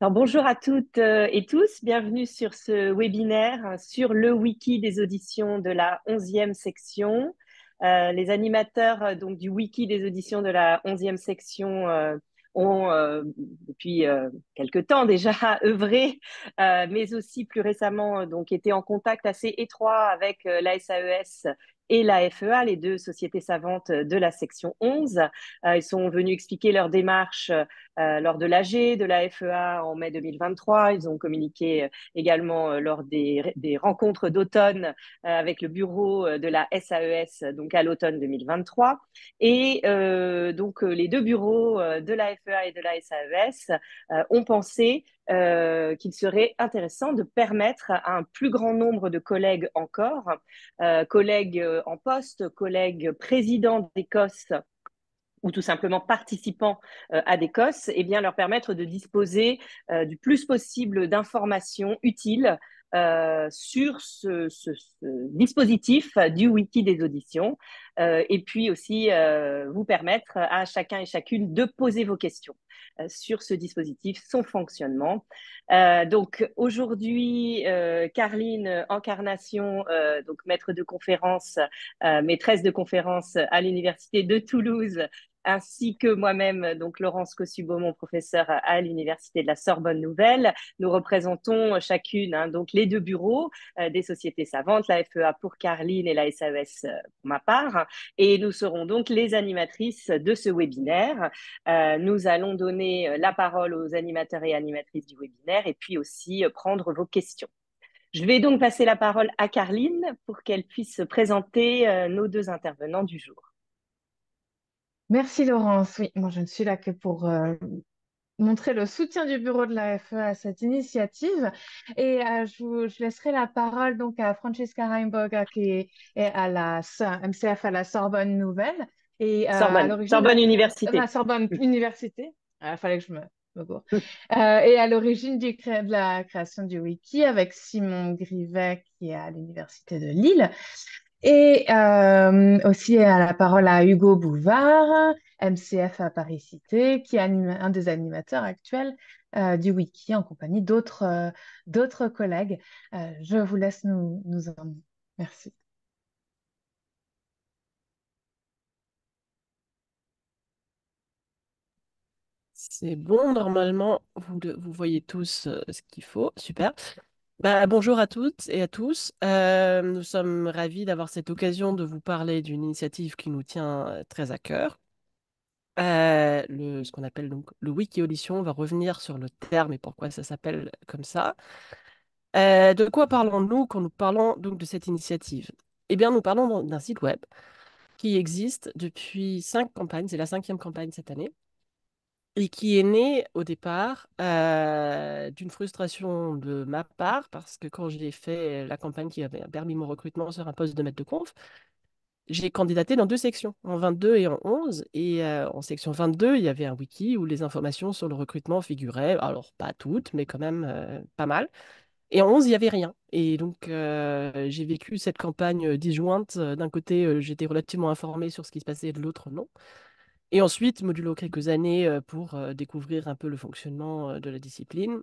bonjour à toutes euh, et tous, bienvenue sur ce webinaire hein, sur le wiki des auditions de la 11e section. Euh, les animateurs euh, donc, du wiki des auditions de la 11e section ont, depuis quelque temps déjà, œuvré, mais aussi plus récemment, donc, été en contact assez étroit avec la SAES et la FEA, les deux sociétés savantes de la section 11. Euh, ils sont venus expliquer leur démarche euh, lors de l'AG de la FEA en mai 2023. Ils ont communiqué euh, également lors des, rencontres d'automne avec le bureau de la SAES, e donc à l'automne 2023. Et donc les deux bureaux de la FEA et de la SAES e ont pensé euh, qu'il serait intéressant de permettre à un plus grand nombre de collègues encore, euh, collègues euh, en poste, collègues présidents d'Écosse ou tout simplement participants à d'Écosse, et eh bien leur permettre de disposer du plus possible d'informations utiles euh, sur ce, dispositif du wiki des auditions euh, et puis aussi euh, vous permettre à chacun et chacune de poser vos questions sur ce dispositif, son fonctionnement. donc aujourd'hui, Carline Encarnation, donc maître de conférence, maîtresse de conférence à l'Université de Toulouse ainsi que moi-même, donc Laurence cossu mon professeur à l'Université de la Sorbonne Nouvelle. Nous représentons chacune hein, donc les deux bureaux euh, des sociétés savantes, la FEA pour Carline et la SAS e euh, pour ma part. Et nous serons donc les animatrices de ce webinaire. Euh, nous allons donner la parole aux animateurs et animatrices du webinaire et puis aussi prendre vos questions. Je vais donc passer la parole à Carline pour qu'elle puisse présenter nos deux intervenants du jour. Merci Laurence. Oui, moi je ne suis là que pour euh, montrer le soutien du bureau de la e à cette initiative. Et euh, je, laisserai la parole donc à Francesca Reimboga euh, qui est, à la MCF à la Sorbonne Nouvelle. Et, Sorbonne, Sorbonne Université. La Sorbonne Université. Ah, il fallait que je me, me et à l'origine de la création du wiki avec Simon Grivet qui est à l'Université de Lille. Et euh, aussi à euh, la parole à Hugo Bouvard, MCF à Paris Cité, qui est un des animateurs actuels euh, du wiki en compagnie d'autres d'autres collègues. je vous laisse nous, en... Merci. C'est bon, normalement, vous, vous voyez tous ce qu'il faut. Super. Bah, bonjour à toutes et à tous. Euh, nous sommes ravis d'avoir cette occasion de vous parler d'une initiative qui nous tient euh, très à cœur. Euh, ce qu'on appelle donc le wiki audition. On va revenir sur le terme et pourquoi ça s'appelle comme ça. de quoi parlons-nous quand nous parlons donc de cette initiative Eh bien, nous parlons d'un site web qui existe depuis cinq campagnes. C'est la cinquième campagne cette année et qui est né au départ euh, d'une frustration de ma part, parce que quand j'ai fait la campagne qui avait permis mon recrutement sur un poste de maître de conf, j'ai candidaté dans deux sections, en 22 et en 11. Et euh, en section 22, il y avait un wiki où les informations sur le recrutement figuraient, alors pas toutes, mais quand même euh, pas mal. Et en 11, il n'y avait rien. Et donc, j'ai vécu cette campagne disjointe. D'un côté, j'étais relativement informée sur ce qui se passait, de l'autre, non. Et ensuite, modulo quelques années pour découvrir un peu le fonctionnement de la discipline,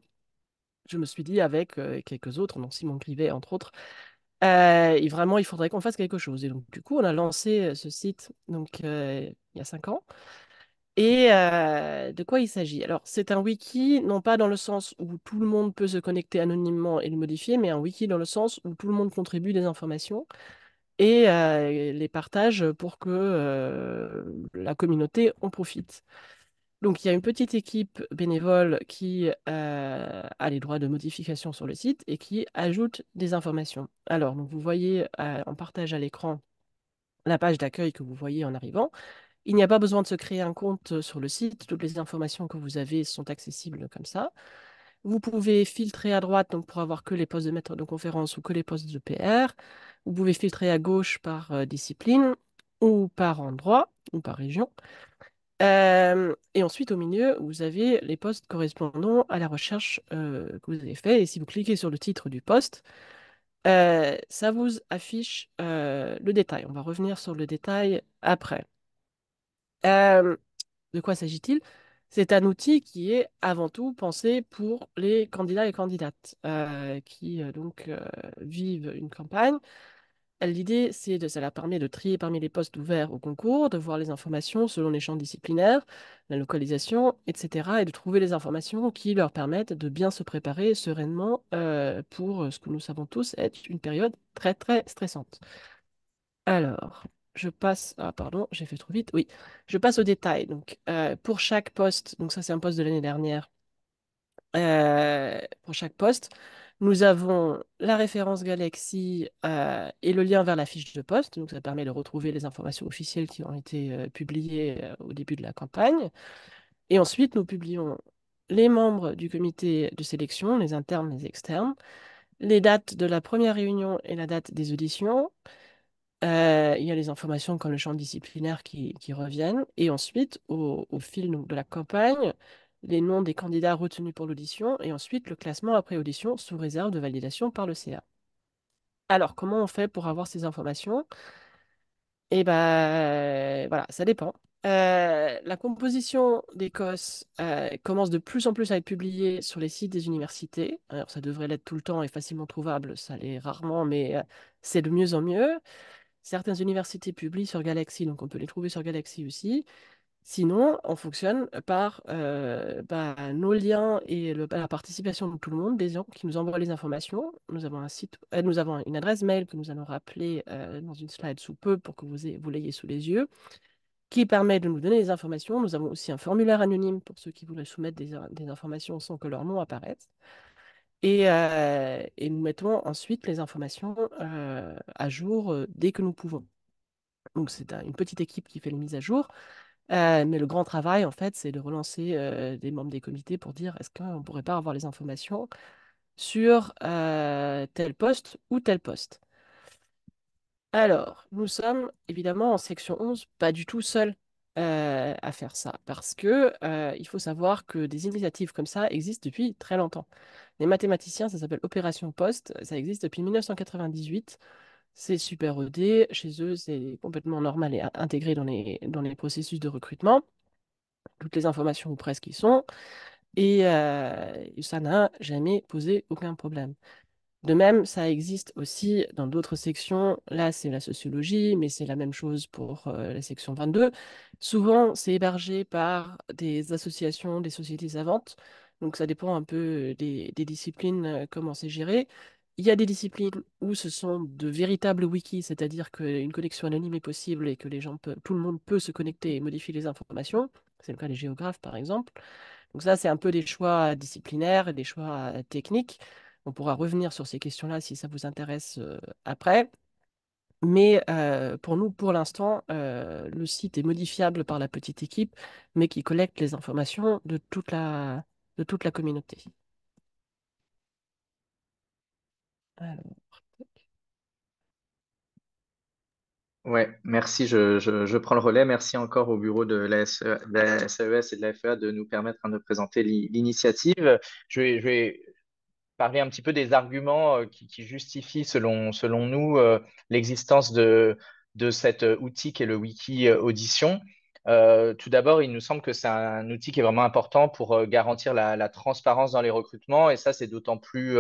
je me suis dit avec quelques autres, non Simon Grivet entre autres, vraiment, il faudrait qu'on fasse quelque chose. Et donc, du coup, on a lancé ce site donc, il y a cinq ans. Et de quoi il s'agit Alors, c'est un wiki, non pas dans le sens où tout le monde peut se connecter anonymement et le modifier, mais un wiki dans le sens où tout le monde contribue des informations et les partage pour que la communauté en profite. Donc il y a une petite équipe bénévole qui a les droits de modification sur le site et qui ajoute des informations. Alors vous voyez on en partage à l'écran la page d'accueil que vous voyez en arrivant. Il n'y a pas besoin de se créer un compte sur le site. Toutes les informations que vous avez sont accessibles comme ça. Vous pouvez filtrer à droite donc pour avoir que les postes de maître de conférence ou que les postes de PR. Vous pouvez filtrer à gauche par euh, discipline ou par endroit ou par région. Euh, et ensuite, au milieu, vous avez les postes correspondant à la recherche euh, que vous avez faite. Et si vous cliquez sur le titre du poste, ça vous affiche le détail. On va revenir sur le détail après. de quoi s'agit-il c'est un outil qui est avant tout pensé pour les candidats et candidates euh, qui euh, donc euh, vivent une campagne. L'idée, c'est de ça leur permet de trier parmi les postes ouverts au concours, de voir les informations selon les champs disciplinaires, la localisation, etc., et de trouver les informations qui leur permettent de bien se préparer sereinement pour ce que nous savons tous être une période très très stressante. Alors, je passe. Ah, pardon, j'ai fait trop vite. Oui, je passe au détail. Donc, euh, pour chaque poste, donc ça, c'est un poste de l'année dernière. Euh, pour chaque poste, nous avons la référence Galaxy euh, et le lien vers la fiche de poste. Donc, ça permet de retrouver les informations officielles qui ont été publiées au début de la campagne. Et ensuite, nous publions les membres du comité de sélection, les internes, les externes, les dates de la première réunion et la date des auditions, euh, il y a les informations comme le champ disciplinaire qui, reviennent. Et ensuite, au, fil de la campagne, les noms des candidats retenus pour l'audition et ensuite le classement après audition sous réserve de validation par le CA. Alors, comment on fait pour avoir ces informations Eh bien, voilà, ça dépend. Euh, la composition des euh, commence de plus en plus à être publiée sur les sites des universités. Alors, ça devrait l'être tout le temps et facilement trouvable, ça l'est rarement, mais c'est de mieux en mieux. Certaines universités publient sur Galaxy, donc on peut les trouver sur Galaxy aussi. Sinon, on fonctionne par euh, bah, nos liens et la participation de tout le monde, des gens qui nous envoient les informations. Nous avons, un site, euh, nous avons une adresse mail que nous allons rappeler euh, dans une slide sous peu pour que vous, l'ayez sous les yeux, qui permet de nous donner les informations. Nous avons aussi un formulaire anonyme pour ceux qui voudraient soumettre des, des informations sans que leur nom apparaisse. Euh, et, nous mettons ensuite les informations euh, à jour euh, dès que nous pouvons. Donc c'est une petite équipe qui fait les mises à jour. mais le grand travail, en fait, c'est de relancer des membres des comités pour dire est-ce qu'on ne pourrait pas avoir les informations sur tel poste ou tel poste. Alors, nous sommes évidemment en section 11, pas du tout seuls euh, à faire ça parce que euh, il faut savoir que des initiatives comme ça existent depuis très longtemps. Les mathématiciens, ça s'appelle Opération Poste, ça existe depuis 1998. C'est super ED. chez eux, c'est complètement normal et intégré dans les, dans les processus de recrutement. Toutes les informations ou presque y sont. Et euh, ça n'a jamais posé aucun problème. De même, ça existe aussi dans d'autres sections. Là, c'est la sociologie, mais c'est la même chose pour euh, la section 22. Souvent, c'est hébergé par des associations, des sociétés savantes. Donc, ça dépend un peu euh, des, disciplines, euh, comment c'est géré. Il y a des disciplines où ce sont de véritables wikis, c'est-à-dire qu'une connexion anonyme est possible et que les gens tout le monde peut se connecter et modifier les informations. C'est le cas des géographes, par exemple. Donc ça, c'est un peu des choix disciplinaires et des choix techniques. On pourra revenir sur ces questions-là si ça vous intéresse après. Mais pour nous, pour l'instant, le site est modifiable par la petite équipe, mais qui collecte les informations de toute la, de toute la communauté. Ouais, merci, je, prends le relais. Merci encore au bureau de la, SES e, e et de la FEA de nous permettre de présenter l'initiative. Je je vais parler un petit peu des arguments euh, qui, justifient, selon, selon nous, euh, l'existence de, de cet euh, outil qui est le Wiki Audition. tout d'abord, il nous semble que c'est un outil qui est vraiment important pour garantir la, transparence dans les recrutements. Et ça, c'est d'autant plus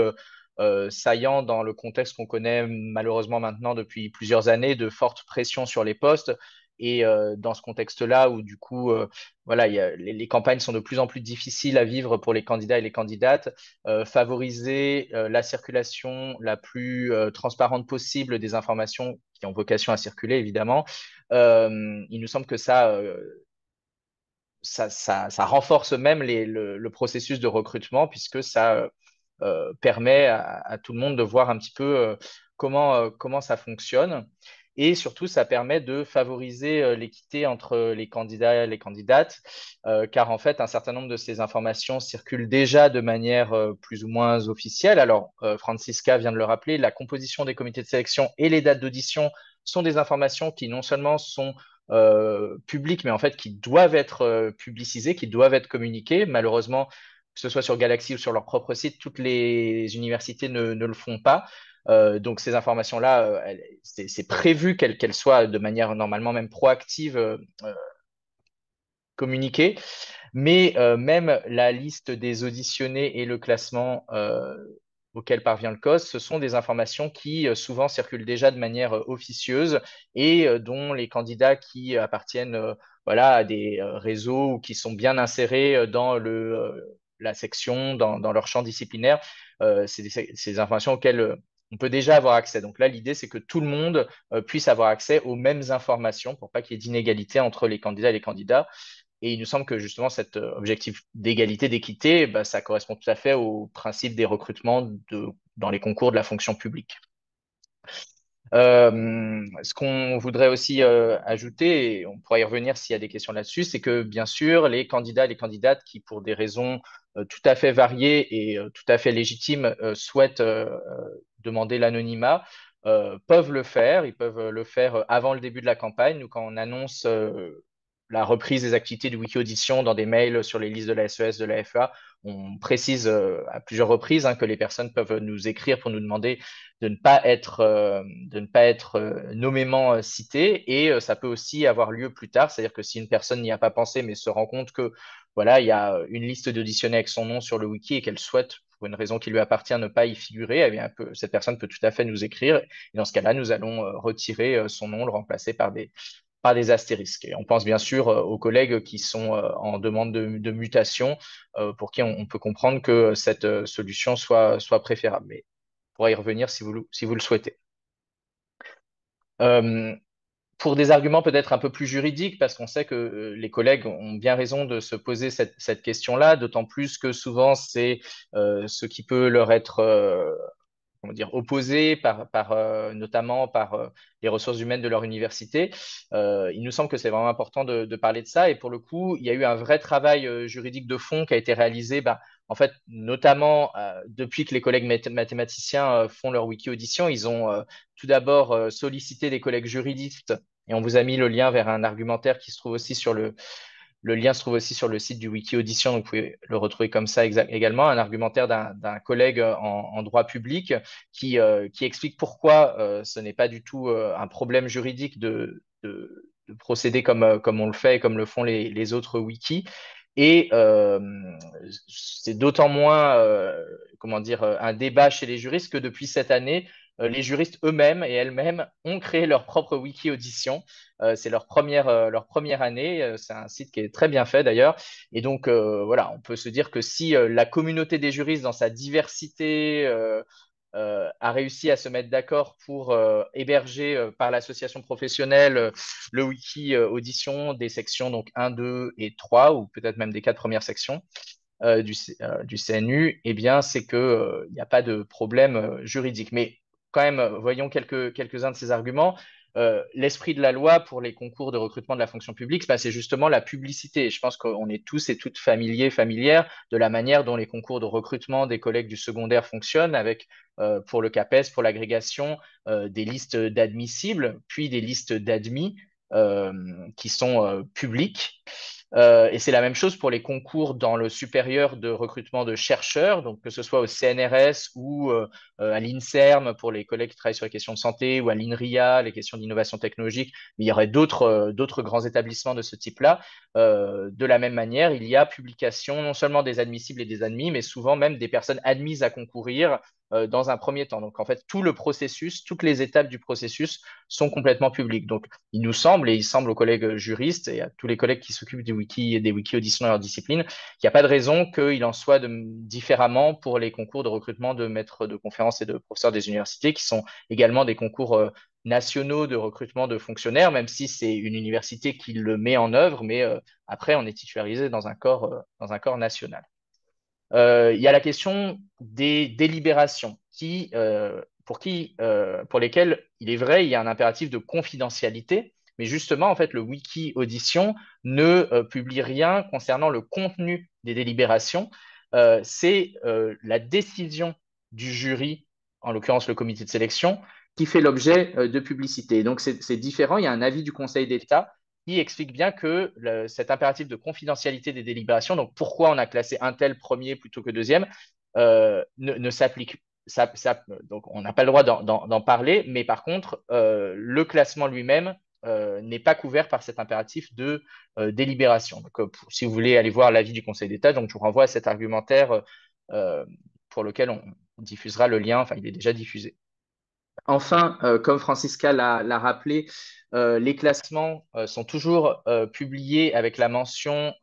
saillant dans le contexte qu'on connaît malheureusement maintenant depuis plusieurs années de forte pression sur les postes et euh, dans ce contexte-là, où du coup, euh, les, campagnes sont de plus en plus difficiles à vivre pour les candidats et les candidates, euh, favoriser la circulation la plus transparente possible des informations qui ont vocation à circuler, évidemment, il nous semble que ça... renforce même le, processus de recrutement puisque ça permet à, tout le monde de voir un petit peu comment ça fonctionne. Et surtout, ça permet de favoriser euh, l'équité entre euh, les candidats et les candidates, euh, car en fait, un certain nombre de ces informations circulent déjà de manière plus ou moins officielle. Alors, Francisca vient de le rappeler, la composition des comités de sélection et les dates d'audition sont des informations qui non seulement sont publiques, mais en fait qui doivent être publicisées, qui doivent être communiquées. Malheureusement, que ce soit sur Galaxy ou sur leur propre site, toutes les universités ne le font pas. Euh, donc ces informations-là, euh, c'est prévu qu'elles soient de manière normalement même proactive euh, communiquées. Mais même la liste des auditionnés et le classement auquel parvient le COS, ce sont des informations qui souvent circulent déjà de manière officieuse et dont les candidats qui appartiennent voilà, à des réseaux ou qui sont bien insérés dans le la section, dans, leur champ disciplinaire. c'est des, informations auxquelles on peut déjà avoir accès. Donc là, l'idée, c'est que tout le monde euh, puisse avoir accès aux mêmes informations pour pas qu'il y ait d'inégalité entre les candidats et les candidats. Et il nous semble que justement cet euh, objectif d'égalité, d'équité, bah, ça correspond tout à fait au principe des recrutements dans les concours de la fonction publique. Euh, ce qu'on voudrait aussi ajouter, et on pourra y revenir s'il y a des questions là-dessus, c'est que bien sûr, les candidats, et les candidates qui, pour des raisons tout à fait variées et tout à fait légitimes, souhaitent demander l'anonymat euh, peuvent le faire. Ils peuvent euh, le faire euh, avant le début de la campagne ou quand on annonce la reprise des activités de wiki audition dans des mails sur les listes de la SES, e de la FEA. On précise à plusieurs reprises hein, que les personnes peuvent nous écrire pour nous demander de ne pas être, de ne pas être nommément citées et ça peut aussi avoir lieu plus tard, c'est-à-dire que si une personne n'y a pas pensé mais se rend compte que voilà, il y a une liste d'auditionnés avec son nom sur le wiki et qu'elle souhaite une raison qui lui appartient, ne pas y figurer, eh cette personne peut tout à fait nous écrire. Et dans ce cas-là, nous allons euh, retirer euh, son nom, le remplacer par des, par des astérisques. on pense bien sûr euh, aux collègues qui sont en demande de, mutation, pour qui on, peut comprendre que cette solution soit, soit préférable. Mais on pourra y revenir si vous, si vous le souhaitez pour des arguments peut-être un peu plus juridiques, parce qu'on sait que euh, les collègues ont bien raison de se poser cette, question-là, d'autant plus que souvent c'est euh, ce qui peut leur être euh, comment dire, opposé, par, par notamment par les ressources humaines de leur université. il nous semble que c'est vraiment important de, parler de ça. Et pour le coup, il y a eu un vrai travail juridique de fond qui a été réalisé bah, en fait, notamment euh, depuis que les collègues mathématiciens euh, font leur wiki audition, ils ont euh, tout d'abord sollicité des collègues juridistes et on vous a mis le lien vers un argumentaire qui se trouve aussi sur le, lien se trouve aussi sur le site du Wiki Audition, vous pouvez le retrouver comme ça également, un argumentaire d'un collègue en, droit public qui, explique pourquoi ce n'est pas du tout un problème juridique de, procéder comme, on le fait et comme le font les autres wikis, et euh, c'est d'autant moins, euh, comment dire, euh, un débat chez les juristes que depuis cette année, euh, les juristes eux-mêmes et elles-mêmes ont créé leur propre wiki audition. c'est leur première, leur première année. c'est un site qui est très bien fait d'ailleurs. Et donc voilà, on peut se dire que si la communauté des juristes, dans sa diversité, euh, a réussi à se mettre d'accord pour euh, héberger euh, par l'association professionnelle le wiki audition des sections donc 1, 2 et 3, ou peut-être même des quatre premières sections du, CNU, eh bien, c'est qu'il n'y a pas de problème juridique. Mais quand même, voyons quelques-uns de ces arguments. Euh, l'esprit de la loi pour les concours de recrutement de la fonction publique, bah, c'est justement la publicité. Je pense qu'on est tous et toutes familiers, familières de la manière dont les concours de recrutement des collègues du secondaire fonctionnent avec, euh, pour le CAPES, pour l'agrégation, euh, des listes d'admissibles, puis des listes d'admis qui sont publiques. Euh, et c'est la même chose pour les concours dans le supérieur de recrutement de chercheurs, donc que ce soit au CNRS ou euh, euh, à l'INSERM pour les collègues qui travaillent sur les questions de santé ou à l'INRIA, les questions d'innovation technologique. Mais il y aurait d'autres grands établissements de ce type-là. de la même manière, il y a publication non seulement des admissibles et des admis, mais souvent même des personnes admises à concourir euh, dans un premier temps. Donc en fait, tout le processus, toutes les étapes du processus sont complètement publiques. Donc il nous semble, et il semble aux collègues juristes et à tous les collègues qui s'occupent des wikis et des wiki auditions dans leur discipline, qu'il n'y a pas de raison qu'il en soit différemment pour les concours de recrutement de maîtres de conférences et de professeurs des universités, qui sont également des concours euh, nationaux de recrutement de fonctionnaires, même si c'est une université qui le met en œuvre, mais euh, après on est titularisé dans corps, dans un corps national. Euh, il y a la question des délibérations euh, euh, pour, lesquelles il est vrai, il y a un impératif de confidentialité. Mais justement, en fait, le wiki audition ne publie rien concernant le contenu des délibérations. c'est la décision du jury, en l'occurrence le comité de sélection, qui fait l'objet de publicité. Donc c'est différent. Il y a un avis du Conseil d'État qui explique bien que cet impératif de confidentialité des délibérations, donc pourquoi on a classé un tel premier plutôt que deuxième, euh, ne, s'applique ça, donc on n'a pas le droit d'en parler, mais par contre, euh, le classement lui-même euh, n'est pas couvert par cet impératif de délibération. Donc, si vous voulez aller voir l'avis du Conseil d'État, donc je vous renvoie à cet argumentaire pour lequel on diffusera le lien, enfin il est déjà diffusé. Enfin, euh, comme Francisca l'a rappelé, euh, les classements euh, sont toujours publiés avec la mention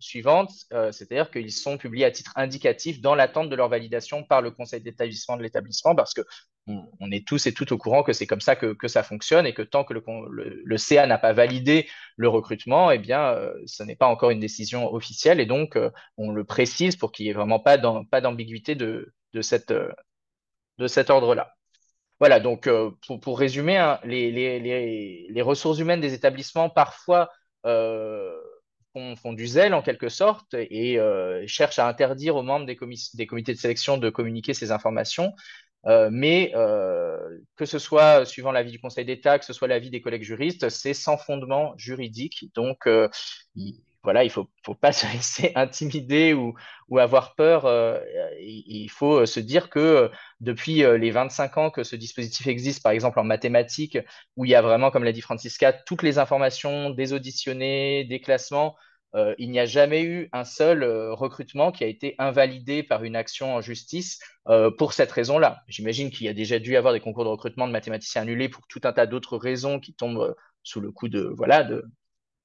suivante, c'est-à-dire qu'ils sont publiés à titre indicatif dans l'attente de leur validation par le conseil d'établissement de l'établissement, parce que on, est tous et toutes au courant que c'est comme ça que, ça fonctionne et que tant que le, CA n'a pas validé le recrutement, eh bien, ce n'est pas encore une décision officielle et donc on le précise pour qu'il n'y ait vraiment pas d'ambiguïté de cet ordre-là voilà, donc euh, pour, résumer, hein, les, ressources humaines des établissements parfois euh, font, du zèle en quelque sorte et euh, cherchent à interdire aux membres des, comités de sélection de communiquer ces informations. mais que ce soit suivant l'avis du Conseil d'État, que ce soit l'avis des collègues juristes, c'est sans fondement juridique. Donc, voilà, il ne faut, pas se laisser intimider ou, avoir peur. Euh, il faut euh, se dire que euh, depuis les 25 ans que ce dispositif existe, par exemple en mathématiques, où il y a vraiment, comme l'a dit Francisca, toutes les informations, des auditionnés, des classements, il n'y a jamais eu un seul recrutement qui a été invalidé par une action en justice pour cette raison-là. J'imagine qu'il y a déjà dû y avoir des concours de recrutement de mathématiciens annulés pour tout un tas d'autres raisons qui tombent sous le coup de voilà de,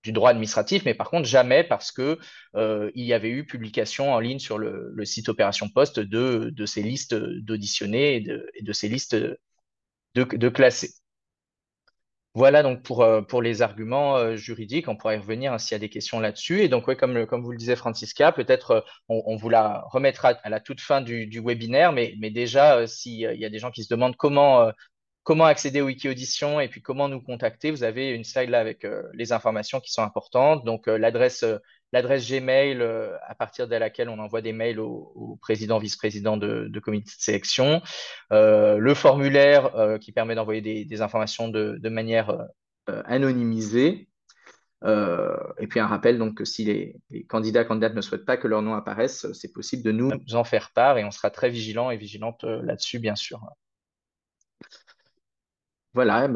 du droit administratif, mais par contre jamais parce que euh, il y avait eu publication en ligne sur le, site Opération Poste de, ces listes d'auditionnés et de, ces listes de, classés. Voilà donc pour, euh, pour les arguments euh, juridiques, on pourrait y revenir hein, s'il y a des questions là-dessus. Et donc oui, comme, comme vous le disait Francisca, peut-être on, vous la remettra à la toute fin du, webinaire, mais, mais déjà s'il y a des gens qui se demandent comment comment accéder au wiki audition et puis comment nous contacter. Vous avez une slide là avec euh, les informations qui sont importantes. Donc euh, l'adresse euh, l'adresse Gmail à partir de laquelle on envoie des mails au, président, vice-président de, de, comité de sélection, le formulaire qui permet d'envoyer des, informations de, manière anonymisée. et puis un rappel, donc, si les, les, candidats, candidates ne souhaitent pas que leur nom apparaisse, c'est possible de nous en faire part et on sera très vigilants et vigilantes là-dessus, bien sûr. Voilà,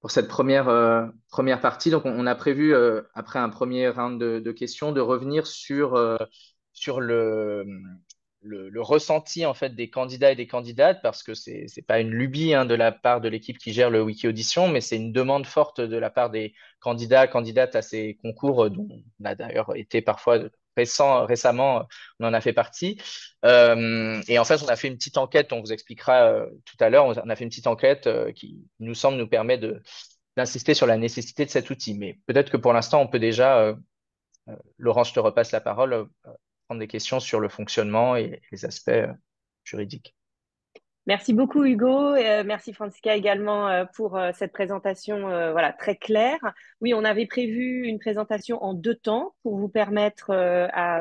pour cette première, euh, première partie, donc on, a prévu, euh, après un premier round de, questions, de revenir sur, euh, sur le, le, ressenti en fait des candidats et des candidates, parce que ce n'est pas une lubie hein, de la part de l'équipe qui gère le Wiki Audition, mais c'est une demande forte de la part des candidats, candidates à ces concours, dont on a d'ailleurs été parfois récemment, on en a fait partie. Euh, et en fait, on a fait une petite enquête, on vous expliquera euh, tout à l'heure, on a fait une petite enquête euh, qui nous semble nous permet d'insister sur la nécessité de cet outil. Mais peut-être que pour l'instant, on peut déjà, Laurence, je te repasse la parole, prendre des questions sur le fonctionnement et les aspects juridiques. Merci beaucoup Hugo, euh, merci Francisca également euh, pour euh, cette présentation voilà, très claire. Oui, on avait prévu une présentation en deux temps pour vous permettre à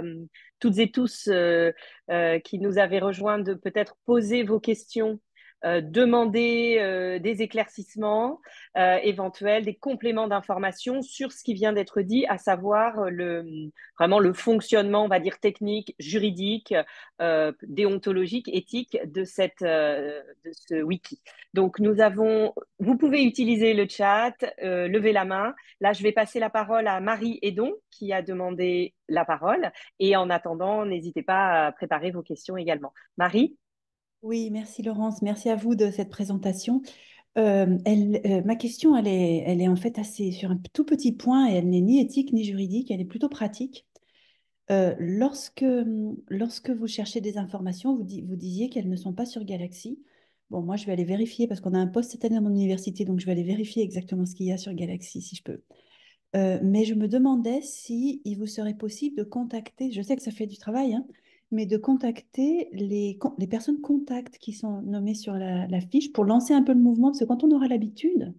toutes et tous qui nous avaient rejoints de peut-être poser vos questions euh, demander euh, des éclaircissements euh, éventuels, des compléments d'informations sur ce qui vient d'être dit, à savoir le, vraiment le fonctionnement, on va dire, technique, juridique, déontologique, éthique de, cette, de ce wiki. Donc, nous avons, vous pouvez utiliser le chat, lever la main. Là, je vais passer la parole à Marie Edon qui a demandé la parole. Et en attendant, n'hésitez pas à préparer vos questions également. Marie oui, merci Laurence, merci à vous de cette présentation. Euh, euh, ma question, elle est, elle est en fait assez sur un tout petit point et elle n'est ni éthique ni juridique, elle est plutôt pratique. Euh, lorsque, hum, lorsque vous cherchez des informations, vous, disiez qu'elles ne sont pas sur Galaxy. Bon, moi, je vais aller vérifier parce qu'on a un poste cette année à mon université, donc je vais aller vérifier exactement ce qu'il y a sur Galaxy si je peux. mais je me demandais si il vous serait possible de contacter, je sais que ça fait du travail, hein, mais de contacter les, les personnes contacts qui sont nommées sur la, fiche pour lancer un peu le mouvement. Parce que quand on aura l'habitude,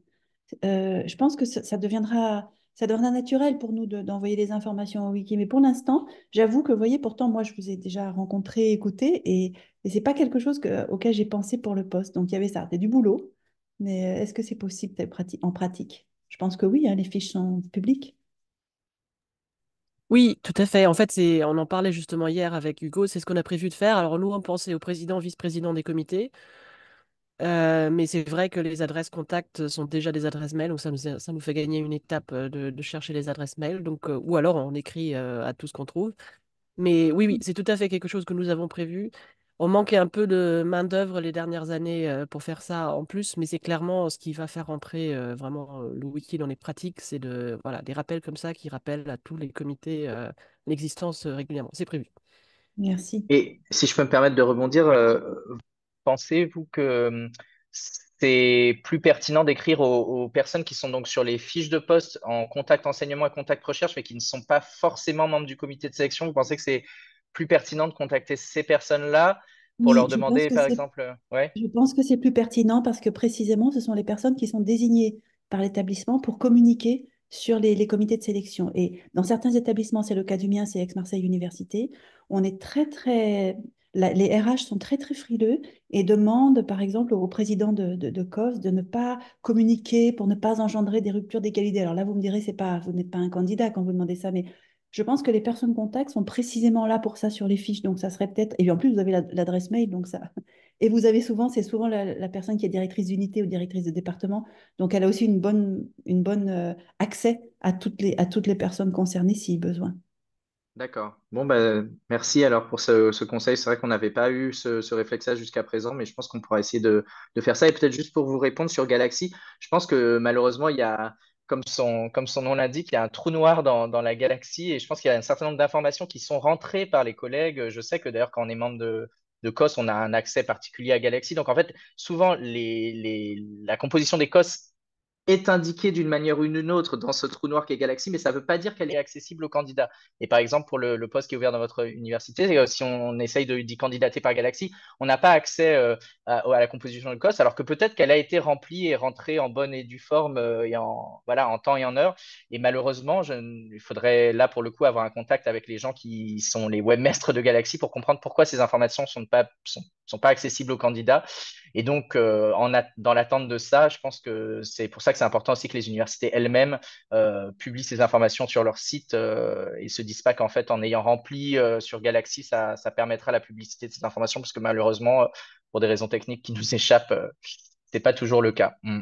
euh, je pense que ça, deviendra, ça deviendra naturel pour nous d'envoyer des informations au wiki. Mais pour l'instant, j'avoue que, vous voyez, pourtant, moi, je vous ai déjà rencontré, écouté, et, et ce n'est pas quelque chose que, auquel j'ai pensé pour le poste. Donc, il y avait ça, c'était du boulot. Mais euh, est-ce que c'est possible en pratique Je pense que oui, hein, les fiches sont publiques. Oui, tout à fait. En fait, on en parlait justement hier avec Hugo, c'est ce qu'on a prévu de faire. Alors nous, on pensait au président, vice-président des comités, euh, mais c'est vrai que les adresses contacts sont déjà des adresses mail, donc ça nous, fait gagner une étape euh, de, chercher les adresses mail, donc, euh, ou alors on écrit à tout ce qu'on trouve. Mais oui, oui, mmh. c'est tout à fait quelque chose que nous avons prévu on manquait un peu de main-d'œuvre les dernières années euh, pour faire ça en plus, mais c'est clairement euh, ce qui va faire entrer euh, vraiment le wiki dans les pratiques, c'est de, voilà, des rappels comme ça qui rappellent à tous les comités l'existence régulièrement. C'est prévu. Merci. Et si je peux me permettre de rebondir, pensez-vous que hum, c'est plus pertinent d'écrire aux, aux, personnes qui sont donc sur les fiches de poste en contact enseignement et contact recherche, mais qui ne sont pas forcément membres du comité de sélection. Vous pensez que c'est plus pertinent de contacter ces personnes-là pour leur demander, par exemple euh, Je pense que c'est plus pertinent parce que précisément, ce sont les personnes qui sont désignées par l'établissement pour communiquer sur les, comités de sélection. Et dans certains établissements, c'est le cas du mien, c'est Aix-Marseille Université, on est très, très... les RH sont très, très frileux et demandent, par exemple, au président de, de, de ne pas communiquer pour ne pas engendrer des ruptures des qualités. Alors là, vous me direz, c'est pas, vous n'êtes pas un candidat quand vous demandez ça, mais je pense que les personnes contacts sont précisément là pour ça sur les fiches. Donc, ça serait peut-être. Et en plus, vous avez l'adresse mail. Donc ça... Et vous avez souvent, c'est souvent la, personne qui est directrice d'unité ou directrice de département. Donc, elle a aussi une bonne, une bonne euh, accès à toutes, les, à toutes les personnes concernées si besoin. D'accord. Bon, ben merci alors pour ce, conseil. C'est vrai qu'on n'avait pas eu ce, réflexe-là jusqu'à présent, mais je pense qu'on pourra essayer de, de faire ça. Et peut-être juste pour vous répondre sur Galaxy, je pense que malheureusement, il y a comme son, comme son nom l'indique, il y a un trou noir dans, la galaxie et je pense qu'il y a un certain nombre d'informations qui sont rentrées par les collègues. Je sais que d'ailleurs, quand on est membre de, COS, on a un accès particulier à Galaxy. Donc en fait, souvent, les, la composition des COS est indiquée d'une manière ou d'une autre dans ce trou noir qu'est Galaxy, mais ça ne veut pas dire qu'elle est accessible aux candidats. Et par exemple, pour le, poste qui est ouvert dans votre université, euh, si on essaye d'y candidater par Galaxy, on n'a pas accès euh, à, la composition du poste, alors que peut-être qu'elle a été remplie et rentrée en bonne et due forme euh, et en, voilà, en temps et en heure. Et malheureusement, je, il faudrait là, pour le coup, avoir un contact avec les gens qui sont les webmestres de Galaxy pour comprendre pourquoi ces informations ne sont pas, sont, pas accessibles aux candidats. Et donc, en dans l'attente de ça, je pense que c'est pour ça que c'est important aussi que les universités elles-mêmes euh, publient ces informations sur leur site et euh, et se disent pas qu'en fait, en ayant rempli euh, sur Galaxy, ça, permettra la publicité de ces informations, parce que malheureusement, pour des raisons techniques qui nous échappent, ce n'est pas toujours le cas. Hmm.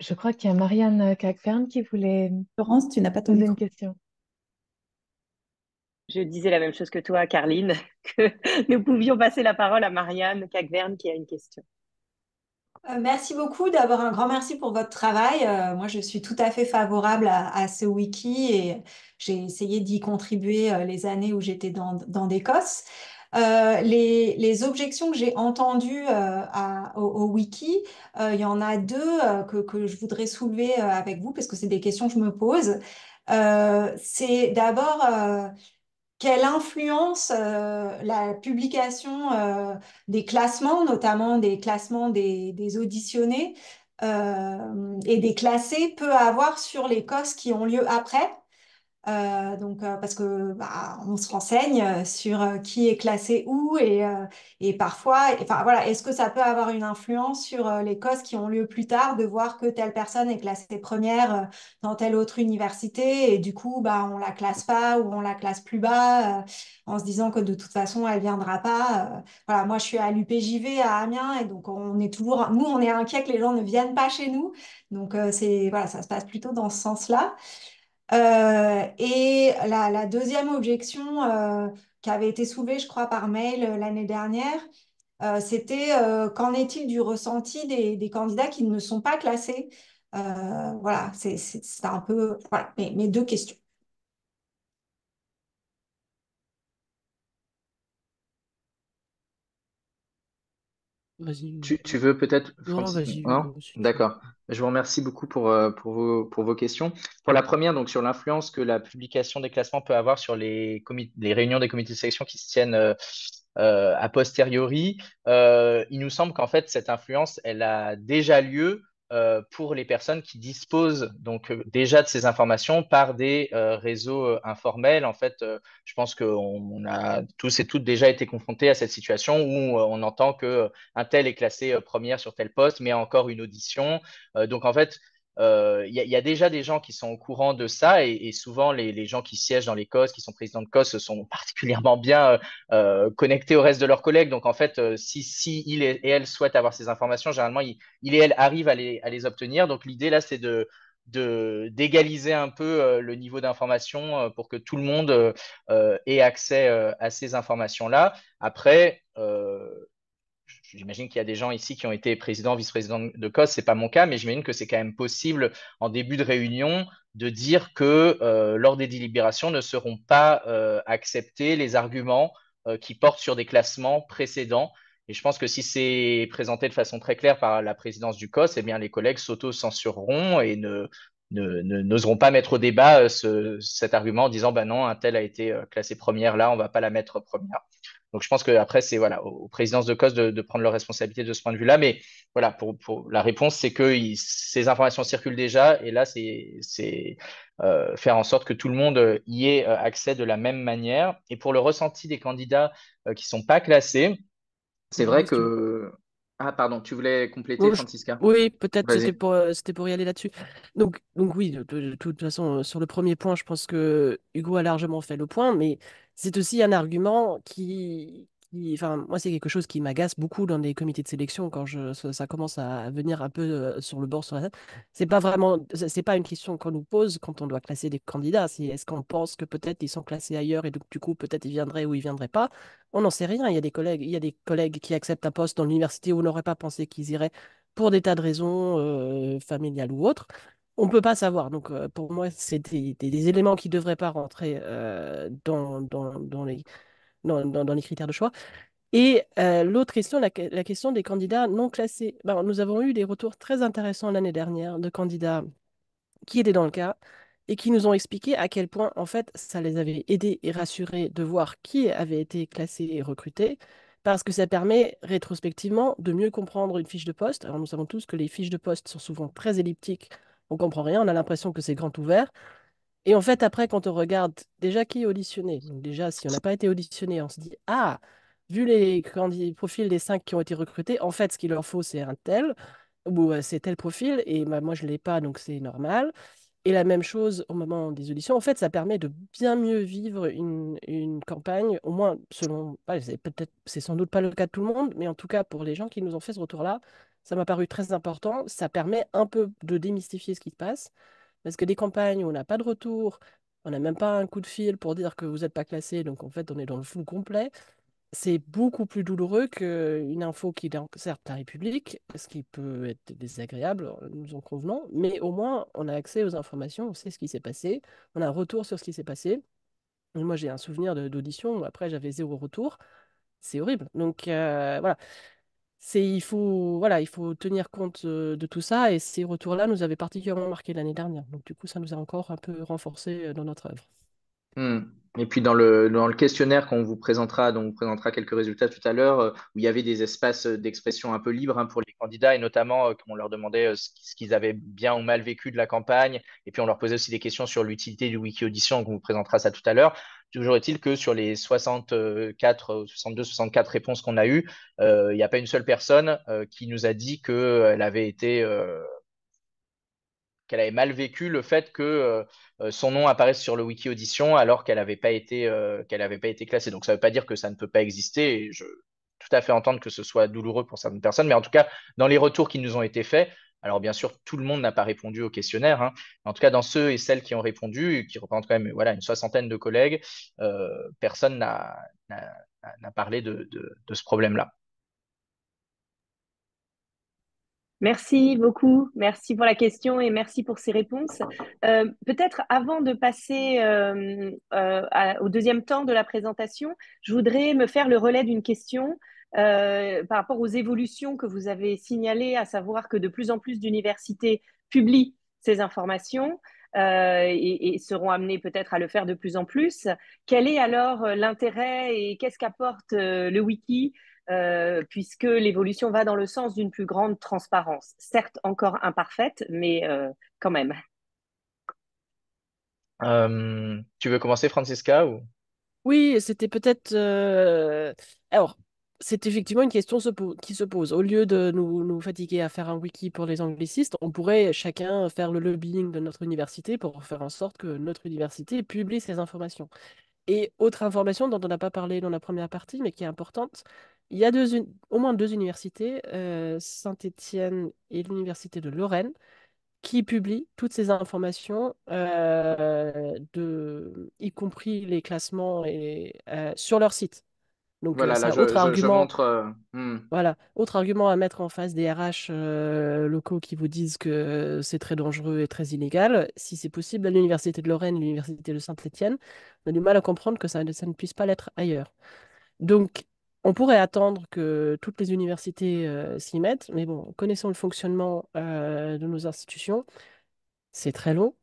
Je crois qu'il y a Marianne Cagferne qui voulait. Florence, tu n'as pas ton une question je disais la même chose que toi, Carline, que nous pouvions passer la parole à Marianne Cagverne qui a une question. Euh, merci beaucoup. d'avoir un grand merci pour votre travail. Euh, moi, je suis tout à fait favorable à, ce wiki et j'ai essayé d'y contribuer euh, les années où j'étais dans, dans d'Écosse. les, objections que j'ai entendues au, wiki, il y en a deux que, que, je voudrais soulever avec vous parce que c'est des questions que je me pose. c'est d'abord quelle influence euh, la publication euh, des classements, notamment des classements des, auditionnés euh, et des classés, peut avoir sur les cosses qui ont lieu après euh, donc, euh, parce que bah, on se renseigne euh, sur qui est classé où et, parfois, enfin voilà, est-ce que ça peut avoir une influence sur les causes qui ont lieu plus tard de voir que telle personne est classée première dans telle autre université et du coup, bah, on la classe pas ou on la classe plus bas en se disant que de toute façon, elle viendra pas. voilà, moi je suis à l'UPJV à Amiens et donc on est toujours, nous on est inquiet que les gens ne viennent pas chez nous. Donc c'est voilà, ça se passe plutôt dans ce sens-là. Euh, et la, deuxième objection euh, qui avait été soulevée, je crois, par mail euh, l'année dernière, c'était qu'en est-il du ressenti des, candidats qui ne sont pas classés Voilà, c'est un peu voilà, mes deux questions. Tu, veux peut-être, hein D'accord. Je vous remercie beaucoup pour, euh, pour, vos, pour vos questions. Pour la première, donc sur l'influence que la publication des classements peut avoir sur les, les réunions des comités de sélection qui se tiennent euh, euh, a posteriori, il nous semble qu'en fait, cette influence, elle a déjà lieu euh, pour les personnes qui disposent donc euh, déjà de ces informations par des euh, réseaux informels. En fait, je pense qu'on a tous et toutes déjà été confrontés à cette situation où on entend que tel est classé première sur tel poste, mais encore une audition. donc en fait, euh, il y, a déjà des gens qui sont au courant de ça et, souvent les, gens qui siègent dans les COS, qui sont présidents de COS, sont particulièrement bien euh, euh, connectés au reste de leurs collègues. Donc en fait, si, il et, elle souhaitent avoir ces informations, généralement, il, et elle arrivent à les, obtenir. Donc l'idée là, c'est de, d'égaliser un peu le niveau d'information pour que tout le monde ait accès à ces informations-là. Après, j'imagine qu'il y a des gens ici qui ont été présidents, vice-présidents de COS, ce n'est pas mon cas, mais j'imagine que c'est quand même possible en début de réunion de dire que euh, lors des délibérations ne seront pas euh, acceptés les arguments euh, qui portent sur des classements précédents. Et je pense que si c'est présenté de façon très claire par la présidence du COS, eh bien les collègues s'auto-censureront et n'oseront pas mettre au débat cet argument en disant bah non, un tel a été classé première là, on ne va pas la mettre première. Donc je pense qu'après, c'est voilà, aux, présidences de cause de, prendre leurs responsabilités de ce point de vue-là. Mais voilà, pour, la réponse, c'est que ces informations circulent déjà. Et là, c'est euh, faire en sorte que tout le monde euh, y ait euh, accès de la même manière. Et pour le ressenti des candidats qui ne sont pas classés, c'est vrai que... Ah, pardon, tu voulais compléter, oh, Francisca Oui, peut-être c'était pour, euh, c'était pour y aller là-dessus. Donc, donc oui, de, de, toute façon, euh, sur le premier point, je pense que Hugo a largement fait le point, mais c'est aussi un argument qui, enfin, moi, c'est quelque chose qui m'agace beaucoup dans les comités de sélection quand je, ça commence à venir un peu sur le bord, sur la C'est pas vraiment, c'est pas une question qu'on nous pose quand on doit classer des candidats. est-ce qu'on pense que peut-être ils sont classés ailleurs et donc du coup peut-être ils viendraient ou ils viendraient pas. On n'en sait rien. Il y a des collègues, il y a des collègues qui acceptent un poste dans l'université où on n'aurait pas pensé qu'ils iraient pour des tas de raisons familiales ou autres on ne peut pas savoir. Donc, pour moi, c'est des, éléments qui ne devraient pas rentrer dans, dans, les, dans, les critères de choix. Et euh, l'autre question, la, question des candidats non classés. Ben, nous avons eu des retours très intéressants l'année dernière de candidats qui étaient dans le cas et qui nous ont expliqué à quel point, en fait, ça les avait aidés et rassurés de voir qui avait été classé et recruté, parce que ça permet rétrospectivement de mieux comprendre une fiche de poste. Alors, nous savons tous que les fiches de poste sont souvent très elliptiques, on comprend rien, on a l'impression que c'est grand ouvert. Et en fait, après, quand on regarde déjà qui est auditionné, déjà, si on n'a pas été auditionné, on se dit Ah, vu les, profils des cinq qui ont été recrutés, en fait, ce qu'il leur faut, c'est un tel, ou euh, c'est tel profil, et bah, moi, je ne l'ai pas, donc c'est normal. Et la même chose au moment des auditions. En fait, ça permet de bien mieux vivre une, campagne, au moins selon. Bah, peut-être, c'est sans doute pas le cas de tout le monde, mais en tout cas pour les gens qui nous ont fait ce retour-là, ça m'a paru très important. Ça permet un peu de démystifier ce qui se passe parce que des campagnes où on n'a pas de retour, on n'a même pas un coup de fil pour dire que vous n'êtes pas classé, donc en fait on est dans le flou complet. C'est beaucoup plus douloureux qu'une info qui certes la République, ce qui peut être désagréable, euh, nous en convenons, mais au moins on a accès aux informations, on sait ce qui s'est passé, on a un retour sur ce qui s'est passé. moi j'ai un souvenir d'audition où après j'avais zéro retour, c'est horrible. Donc euh, voilà il faut voilà il faut tenir compte de tout ça et ces retours là nous avaient particulièrement marqué l'année dernière donc du coup ça nous a encore un peu renforcé dans notre œuvre mmh. Et puis dans le, dans le questionnaire qu'on vous présentera, donc on vous présentera quelques résultats tout à l'heure, euh, où il y avait des espaces euh, d'expression un peu libres hein, pour les candidats, et notamment euh, qu'on leur demandait ce qu'ils avaient bien ou mal vécu de la campagne, et puis on leur posait aussi des questions sur l'utilité du wiki audition, qu'on vous présentera ça tout à l'heure. Toujours est-il que sur les 64, 62, 64 réponses qu'on a eues, il n'y a pas une seule personne qui nous a dit qu'elle avait été qu'elle avait mal vécu le fait que euh, euh, son nom apparaisse sur le wiki audition alors qu'elle n'avait pas été euh, qu'elle pas été classée. Donc ça ne veut pas dire que ça ne peut pas exister. Et je tout à fait entendre que ce soit douloureux pour certaines personnes, mais en tout cas dans les retours qui nous ont été faits. Alors bien sûr, tout le monde n'a pas répondu au questionnaire. Hein, mais en tout cas, dans ceux et celles qui ont répondu, qui représentent quand même voilà, une soixantaine de collègues, personne n'a parlé de ce problème-là. Merci beaucoup, merci pour la question et merci pour ces réponses. Euh, peut-être avant de passer euh, euh, au deuxième temps de la présentation, je voudrais me faire le relais d'une question par rapport aux évolutions que vous avez signalées, à savoir que de plus en plus d'universités publient ces informations. et, seront amenés peut-être à le faire de plus en plus. Quel est alors l'intérêt et qu'est-ce qu'apporte le wiki euh, puisque l'évolution va dans le sens d'une plus grande transparence, certes encore imparfaite, mais euh, quand même. Euh, tu veux commencer, Francisca Oui, c'était peut-être... Alors, c'est effectivement une question qui se pose. Au lieu de nous, fatiguer à faire un wiki pour les anglicistes, on pourrait chacun faire le lobbying de notre université pour faire en sorte que notre université publie ces informations. Et autre information dont on n'a pas parlé dans la première partie, mais qui est importante, il y a deux, au moins deux universités, euh, Saint-Étienne et l'Université de Lorraine, qui publient toutes ces informations, euh, de, y compris les classements et, euh, sur leur site. Donc voilà, autre argument, hmm. voilà, autre argument à mettre en face des RH locaux qui vous disent que c'est très dangereux et très illégal. Si c'est possible l'université de Lorraine, l'université de Saint-Étienne, on a du mal à comprendre que ça, ça ne puisse pas l'être ailleurs. Donc on pourrait attendre que toutes les universités s'y mettent, mais bon, connaissant le fonctionnement de nos institutions, c'est très long.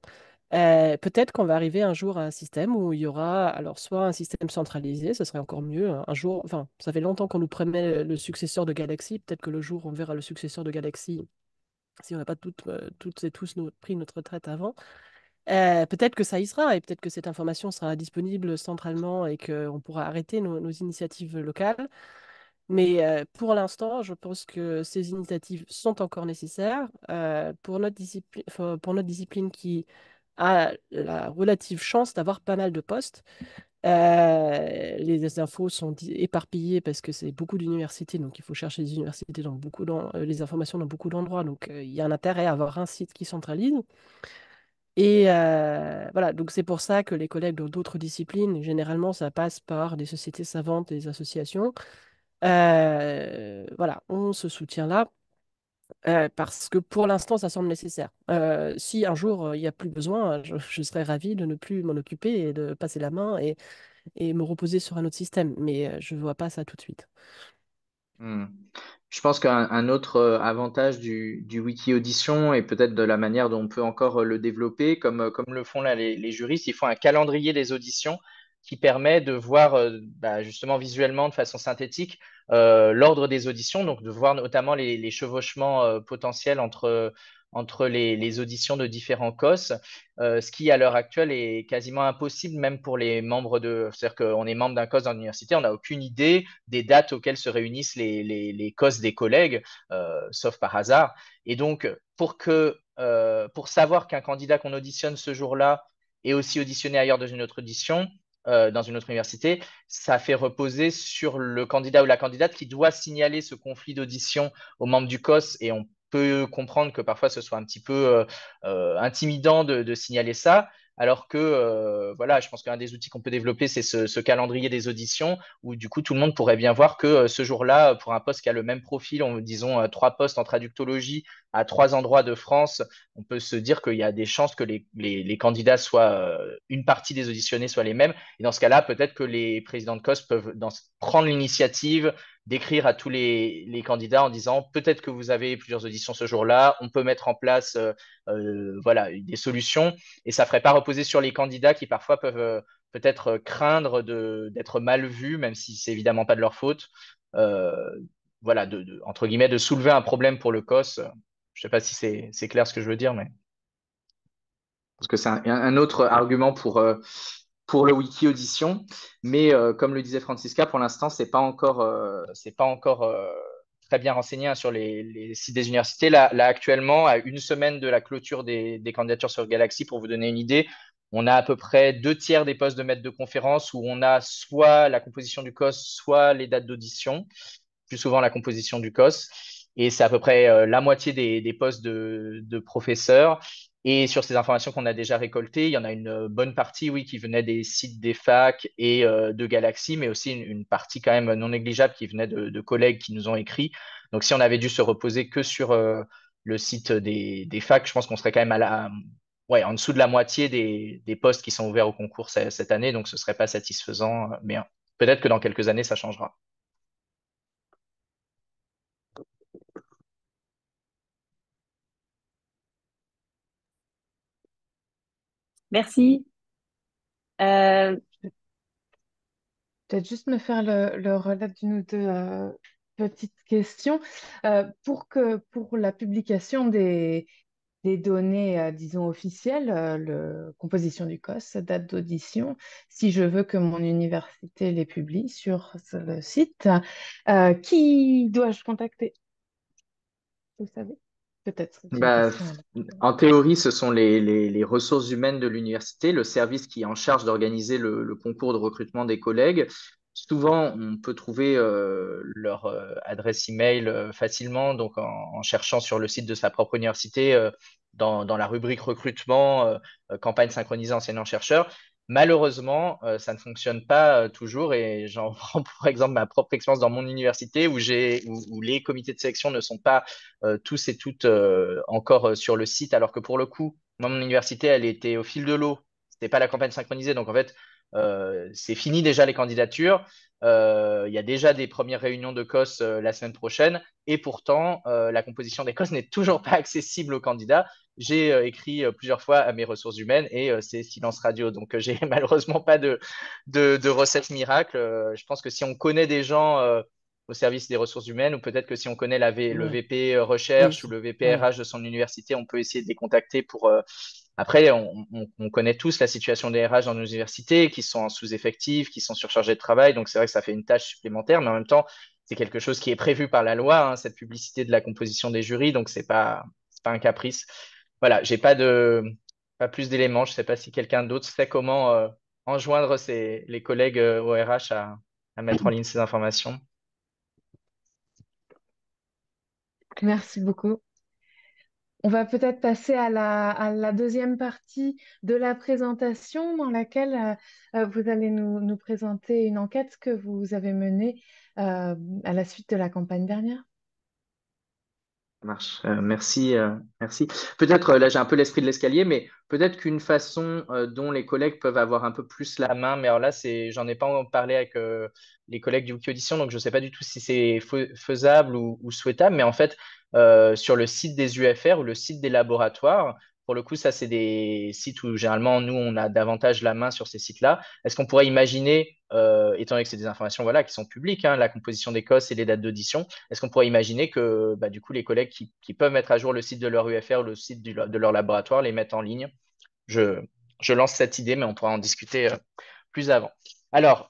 peut-être qu'on va arriver un jour à un système où il y aura alors soit un système centralisé, ce serait encore mieux. Hein, un jour, enfin, ça fait longtemps qu'on nous promet le successeur de Galaxy. Peut-être que le jour on verra le successeur de Galaxy, si on n'a pas toutes, toutes et tous pris notre retraite avant, euh, peut-être que ça y sera et peut-être que cette information sera disponible centralement et qu'on pourra arrêter nos, initiatives locales. Mais euh, pour l'instant, je pense que ces initiatives sont encore nécessaires. Euh, pour, notre discipline, pour notre discipline qui a la relative chance d'avoir pas mal de postes, les infos sont éparpillées parce que c'est beaucoup d'universités, donc il faut chercher les universités dans beaucoup dans, les informations dans beaucoup d'endroits. Donc il y a un intérêt à avoir un site qui centralise. Et euh, voilà, donc c'est pour ça que les collègues d'autres disciplines, généralement, ça passe par des sociétés savantes, des associations. Euh, voilà, on se soutient là euh, parce que pour l'instant, ça semble nécessaire. si un jour il n'y a plus besoin, je, serais ravie de ne plus m'en occuper et de passer la main et, et me reposer sur un autre système, mais je ne vois pas ça tout de suite. Hmm. Je pense qu'un autre euh, avantage du, wiki audition et peut-être de la manière dont on peut encore euh, le développer, comme, euh, le font les, juristes, ils font un calendrier des auditions qui permet de voir bah, justement visuellement de façon synthétique l'ordre des auditions, donc de voir notamment les, chevauchements potentiels entre entre les, auditions de différents COS, euh, ce qui à l'heure actuelle est quasiment impossible même pour les membres de... C'est-à-dire qu'on est membre d'un COS dans l'université, on n'a aucune idée des dates auxquelles se réunissent les, les, COS des collègues, euh, sauf par hasard. Et donc, pour, que, euh, pour savoir qu'un candidat qu'on auditionne ce jour-là est aussi auditionné ailleurs dans une autre audition, dans une autre université, ça fait reposer sur le candidat ou la candidate qui doit signaler ce conflit d'audition aux membres du COS et on peut comprendre que parfois ce soit un petit peu euh, euh, intimidant de, signaler ça, alors que euh, voilà, je pense qu'un des outils qu'on peut développer, c'est ce, calendrier des auditions où du coup tout le monde pourrait bien voir que ce jour-là, pour un poste qui a le même profil, disons trois postes en traductologie à trois endroits de France, on peut se dire qu'il y a des chances que les, candidats soient une partie des auditionnés soient les mêmes. Et dans ce cas-là, peut-être que les présidents de COS peuvent dans, prendre l'initiative d'écrire à tous les, candidats en disant peut-être que vous avez plusieurs auditions ce jour-là, on peut mettre en place euh, euh, voilà, des solutions et ça ne ferait pas reposer sur les candidats qui parfois peuvent euh, peut-être craindre d'être mal vus, même si ce n'est évidemment pas de leur faute. voilà, de, entre guillemets, de soulever un problème pour le COS. Je ne sais pas si c'est clair ce que je veux dire, mais. Parce que c'est un, autre argument pour pour le wiki audition. Mais euh, comme le disait Francisca, pour l'instant, c'est pas encore, euh, c'est pas encore euh, très bien renseigné hein, sur les, sites des universités. Là, actuellement, à une semaine de la clôture des, candidatures sur Galaxy, pour vous donner une idée, on a à peu près deux tiers des postes de maître de conférence où on a soit la composition du COS, soit les dates d'audition, plus souvent la composition du COS. Et c'est à peu près la moitié des, postes de professeurs. Et sur ces informations qu'on a déjà récoltées, il y en a une euh, bonne partie, oui, qui venait des sites des facs et euh, de Galaxy, mais aussi une, partie quand même non négligeable qui venait de, collègues qui nous ont écrit. Donc si on avait dû se reposer que sur euh, le site des, facs, je pense qu'on serait quand même à ouais, en dessous de la moitié des, postes qui sont ouverts au concours cette année, donc ce ne serait pas satisfaisant, mais hein, peut-être que dans quelques années, ça changera. Merci. Euh, Peut-être juste me faire le, le relais d'une ou deux euh, petites questions. Euh, pour, que, pour la publication des, données, disons, officielles, composition du COS, date d'audition, si je veux que mon université les publie sur le site, qui dois-je contacter Vous savez être bah, en théorie, ce sont les, ressources humaines de l'université, le service qui est en charge d'organiser le, concours de recrutement des collègues. Souvent, on peut trouver euh, leur euh, adresse email euh, facilement, donc en, cherchant sur le site de sa propre université, dans, la rubrique recrutement, campagne synchronisée enseignant chercheur. Malheureusement, euh, ça ne fonctionne pas euh, toujours et j'en prends pour exemple ma propre expérience dans mon université où, j'ai, où, les comités de sélection ne sont pas euh, tous et toutes encore sur le site alors que pour le coup, mon université, elle était au fil de l'eau. n'était pas la campagne synchronisée, donc en fait, euh, c'est fini déjà les candidatures. Euh, il y a déjà des premières réunions de COS euh, la semaine prochaine et pourtant la composition des COS n'est toujours pas accessible aux candidats. J'ai écrit plusieurs fois à mes ressources humaines et c'est silence radio. Donc j'ai malheureusement pas de, de, recette miracle. je pense que si on connaît des gens au service des ressources humaines, ou peut-être que si on connaît le VP recherche ou le VP RH de son université, on peut essayer de les contacter pour, après, on, connaît tous la situation des RH dans nos universités, qui sont en sous-effectifs, qui sont surchargés de travail. Donc, c'est vrai que ça fait une tâche supplémentaire, mais en même temps, c'est quelque chose qui est prévu par la loi, hein, cette publicité de la composition des jurys. Donc, ce n'est pas, pas un caprice. Voilà, j'ai pas pas plus d'éléments. Je ne sais pas si quelqu'un d'autre sait comment euh, enjoindre les collègues euh, au RH à mettre en ligne ces informations. Merci beaucoup. On va peut-être passer à la, deuxième partie de la présentation dans laquelle euh, euh, vous allez nous, présenter une enquête que vous avez menée euh, à la suite de la campagne dernière. Ça marche. merci. merci. Peut-être, là j'ai un peu l'esprit de l'escalier, mais peut-être qu'une façon dont les collègues peuvent avoir un peu plus la main, mais alors là, j'en ai pas parlé avec les collègues du Wiki Audition, donc je ne sais pas du tout si c'est faisable ou souhaitable, mais en fait, euh, sur le site des UFR ou le site des laboratoires. Pour le coup, ça, c'est des sites où généralement, nous, on a davantage la main sur ces sites-là. Est-ce qu'on pourrait imaginer, euh, étant donné que c'est des informations voilà, qui sont publiques, hein, la composition des COS et les dates d'audition, est-ce qu'on pourrait imaginer que bah, du coup, les collègues qui, peuvent mettre à jour le site de leur UFR ou le site de leur laboratoire les mettent en ligne je, lance cette idée, mais on pourra en discuter euh, plus avant. Alors,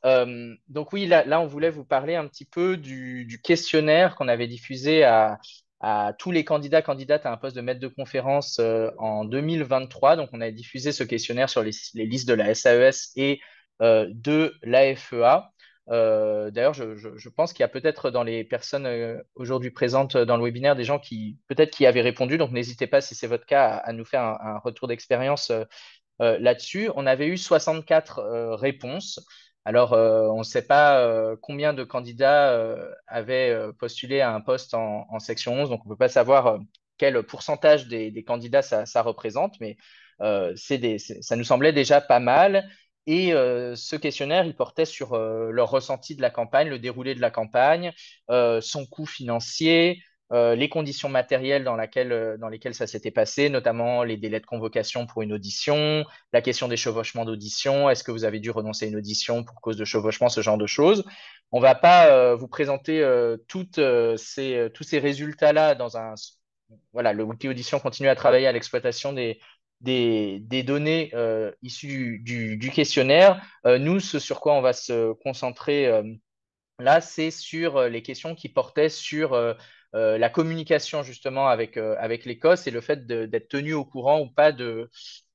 donc oui, là, on voulait vous parler un petit peu du questionnaire qu'on avait diffusé à, à tous les candidats, candidates à un poste de maître de conférence euh, en 2023. Donc, on a diffusé ce questionnaire sur les, listes de la SAES e et euh, de l'AFEA. Euh, d'ailleurs, je, pense qu'il y a peut-être dans les personnes aujourd'hui présentes dans le webinaire des gens qui peut-être qui avaient répondu. Donc, n'hésitez pas, si c'est votre cas, à, nous faire un retour d'expérience là-dessus. On avait eu 64 réponses. Alors, euh, on ne sait pas euh, combien de candidats euh, avaient postulé à un poste en, section 11, donc on ne peut pas savoir quel pourcentage des, candidats ça, représente, mais ça nous semblait déjà pas mal. Et ce questionnaire, il portait sur leur ressenti de la campagne, le déroulé de la campagne, son coût financier, euh, les conditions matérielles dans, laquelle, euh, dans lesquelles ça s'était passé, notamment les délais de convocation pour une audition, la question des chevauchements d'audition, est-ce que vous avez dû renoncer à une audition pour cause de chevauchement, ce genre de choses. On ne va pas euh, vous présenter toutes, ces, tous ces résultats-là dans un... Voilà, le Wiki Audition continue à travailler à l'exploitation des, des, données issues du, du questionnaire. nous, ce sur quoi on va se concentrer là, c'est sur les questions qui portaient sur euh, la communication justement avec, euh, avec l'Écosse et le fait d'être tenu au courant ou pas de,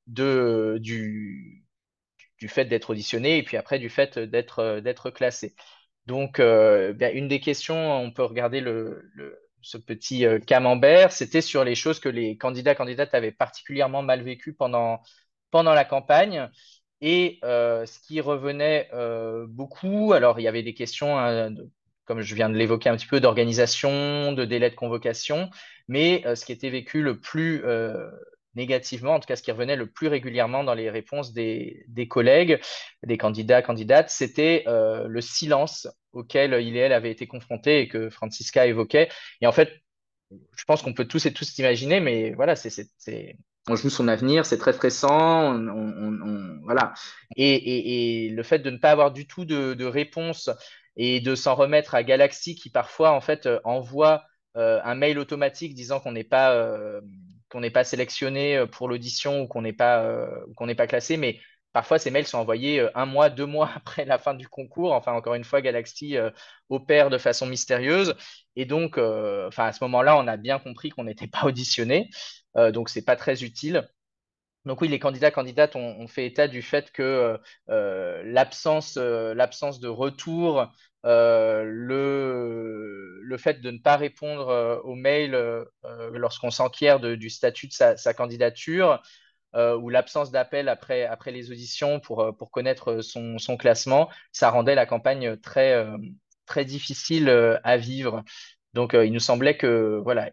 de, du, du fait d'être auditionné et puis après du fait d'être euh, classé. Donc, ben, une des questions, on peut regarder le, ce petit camembert, c'était sur les choses que les candidats candidates avaient particulièrement mal vécues pendant, pendant la campagne. Et ce qui revenait beaucoup, alors il y avait des questions hein, comme je viens de l'évoquer un petit peu, d'organisation, de délai de convocation. Mais euh, ce qui était vécu le plus euh, négativement, en tout cas ce qui revenait le plus régulièrement dans les réponses des, des collègues, des candidats, candidates, c'était euh, le silence auquel il et elle avaient été confrontés et que Francisca évoquait. Et en fait, je pense qu'on peut tous et tous imaginer, mais voilà, c'est on joue son avenir, c'est très stressant, on, voilà. Et, le fait de ne pas avoir du tout de, de réponse et de s'en remettre à Galaxy qui parfois en fait euh, envoie euh, un mail automatique disant qu'on n'est pas euh, qu'on n'est pas sélectionné pour l'audition ou qu'on n'est pas classé, mais Parfois, ces mails sont envoyés un mois, deux mois après la fin du concours. Enfin, encore une fois, Galaxy opère de façon mystérieuse. Et donc, à ce moment-là, on a bien compris qu'on n'était pas auditionné. donc, ce n'est pas très utile. Donc oui, les candidats candidates ont, fait état du fait que euh, euh, l'absence, euh, l'absence de retour, le, le fait de ne pas répondre aux mails lorsqu'on s'enquiert du statut de sa, sa candidature, ou l'absence d'appel après, après les auditions pour, pour connaître son, son classement, ça rendait la campagne très, très difficile à vivre. Donc il nous semblait que voilà,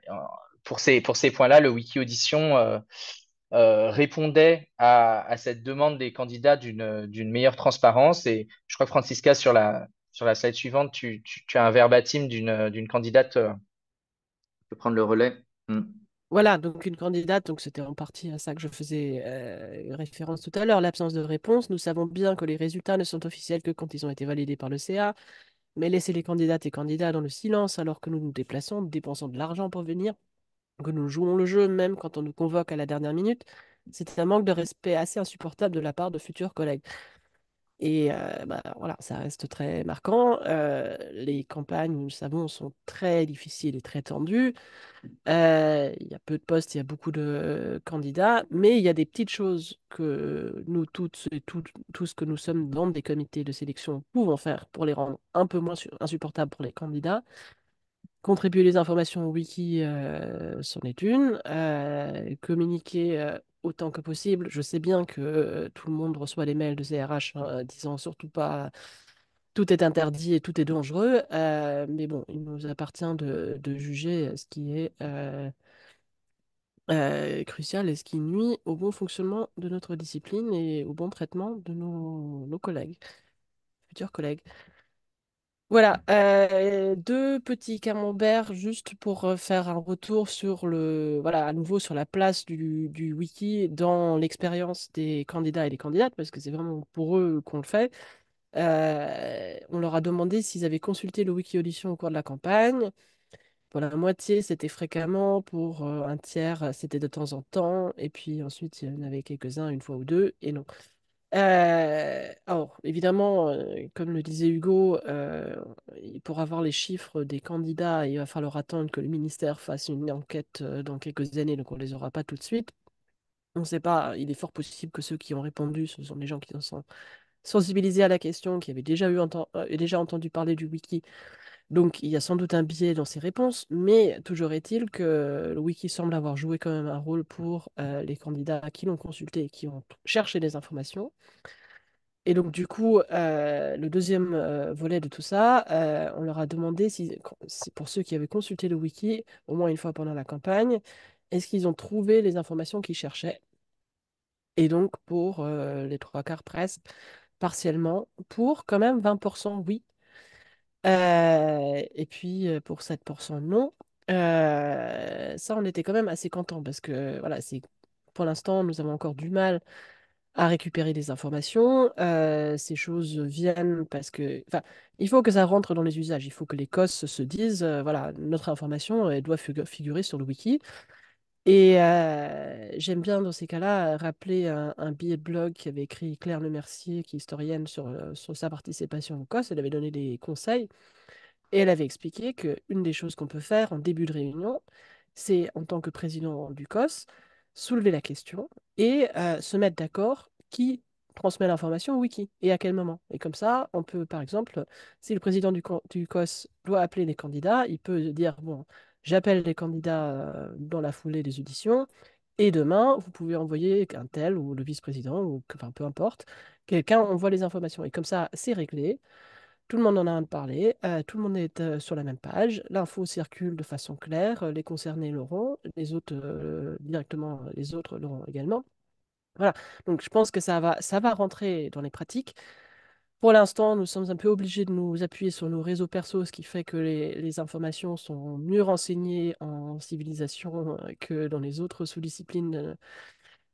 pour ces, pour ces points-là, le wiki audition euh, répondait à, cette demande des candidats d'une meilleure transparence. Et je crois que Francisca, sur la, sur la slide suivante, tu, as un verbatim d'une candidate. Euh. Je peux prendre le relais. Hmm. Voilà, donc une candidate, donc c'était en partie à ça que je faisais euh, référence tout à l'heure, l'absence de réponse. Nous savons bien que les résultats ne sont officiels que quand ils ont été validés par le CA, mais laisser les candidates et candidats dans le silence alors que nous nous déplaçons, dépensons de l'argent pour venir, que nous jouons le jeu, même quand on nous convoque à la dernière minute, c'est un manque de respect assez insupportable de la part de futurs collègues. Et euh, bah, voilà, ça reste très marquant. Euh, les campagnes, nous le savons, sont très difficiles et très tendues. Euh, il y a peu de postes, il y a beaucoup de candidats, mais il y a des petites choses que nous toutes et tout, tous que nous sommes dans des comités de sélection pouvons faire pour les rendre un peu moins insupportables pour les candidats Contribuer les informations au wiki, euh, c'en est une. Euh, communiquer euh, autant que possible. Je sais bien que tout le monde reçoit les mails de CRH en hein, disant surtout pas tout est interdit et tout est dangereux. mais bon, il nous appartient de, juger ce qui est crucial et ce qui nuit au bon fonctionnement de notre discipline et au bon traitement de nos, nos collègues, futurs collègues. Voilà, euh, deux petits camemberts juste pour euh, faire un retour sur le, voilà, à nouveau sur la place du, wiki dans l'expérience des candidats et des candidates, parce que c'est vraiment pour eux qu'on le fait. Euh, on leur a demandé s'ils avaient consulté le wiki audition au cours de la campagne. Pour la moitié, c'était fréquemment, pour un tiers, c'était de temps en temps, et puis ensuite, il y en avait quelques-uns une fois ou deux, et non. Euh, alors, évidemment, euh, comme le disait Hugo, euh, pour avoir les chiffres des candidats, il va falloir attendre que le ministère fasse une enquête dans quelques années, donc on ne les aura pas tout de suite. On ne sait pas, il est fort possible que ceux qui ont répondu, ce sont des gens qui sont sensibilisés à la question, qui avaient déjà, eu déjà entendu parler du wiki, donc il y a sans doute un biais dans ces réponses, mais toujours est-il que le euh, wiki semble avoir joué quand même un rôle pour euh, les candidats qui l'ont consulté et qui ont cherché des informations. Et donc du coup, euh, le deuxième volet de tout ça, on leur a demandé si, pour ceux qui avaient consulté le wiki au moins une fois pendant la campagne, est-ce qu'ils ont trouvé les informations qu'ils cherchaient Et donc pour les trois quarts presque, partiellement, pour quand même 20% oui euh, et puis euh, pour 7%, non. Euh, ça, on était quand même assez content parce que voilà, c'est pour l'instant, nous avons encore du mal à récupérer des informations. ces choses viennent parce que, enfin, il faut que ça rentre dans les usages. Il faut que les COS se disent, voilà, notre information elle doit figurer sur le wiki. Et j'aime bien dans ces cas-là rappeler un, billet de blog qu'avait écrit Claire Lemercier, qui est historienne, sur, sa participation au COS. Elle avait donné des conseils et elle avait expliqué qu'une des choses qu'on peut faire en début de réunion, c'est en tant que président du COS, soulever la question et se mettre d'accord qui transmet l'information au wiki et à quel moment. Et comme ça, on peut, par exemple, si le président du, du COS doit appeler les candidats, il peut dire, bon, J'appelle les candidats euh, dans la foulée des auditions. Et demain, vous pouvez envoyer un tel ou le vice-président, ou enfin peu importe, quelqu'un, on voit les informations. Et comme ça, c'est réglé. Tout le monde en a un de parler, euh, tout le monde est euh, sur la même page, l'info circule de façon claire, les concernés l'auront, les autres directement, les autres l'auront également. Voilà, donc je pense que ça va, ça va rentrer dans les pratiques, pour l'instant, nous sommes un peu obligés de nous appuyer sur nos réseaux perso, ce qui fait que les, informations sont mieux renseignées en civilisation euh, que dans les autres sous-disciplines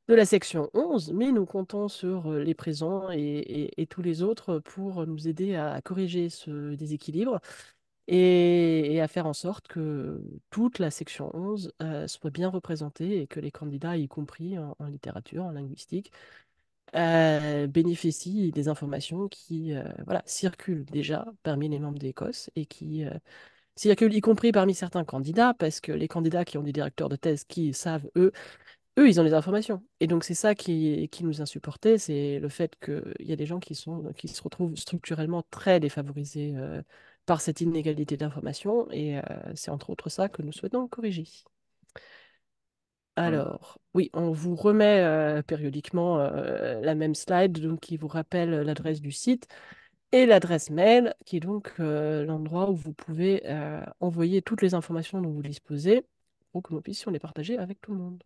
de la section 11, mais nous comptons sur euh, les présents et, tous les autres pour nous aider à, corriger ce déséquilibre et, à faire en sorte que toute la section 11 euh, soit bien représentée et que les candidats, y compris en littérature, en linguistique, euh, bénéficient des informations qui euh, voilà, circulent déjà parmi les membres d'Écosse et qui euh, a circulent y compris parmi certains candidats, parce que les candidats qui ont des directeurs de thèse qui savent, eux, eux, ils ont des informations. Et donc, c'est ça qui, qui nous supportés, c'est le fait qu'il y a des gens qui, sont, qui se retrouvent structurellement très défavorisés par cette inégalité d'information, et c'est entre autres ça que nous souhaitons corriger. Mmh. Alors, oui, on vous remet périodiquement la même slide donc, qui vous rappelle l'adresse du site et l'adresse mail, qui est donc l'endroit où vous pouvez envoyer toutes les informations dont vous disposez pour que nous puissions les partager avec tout le monde.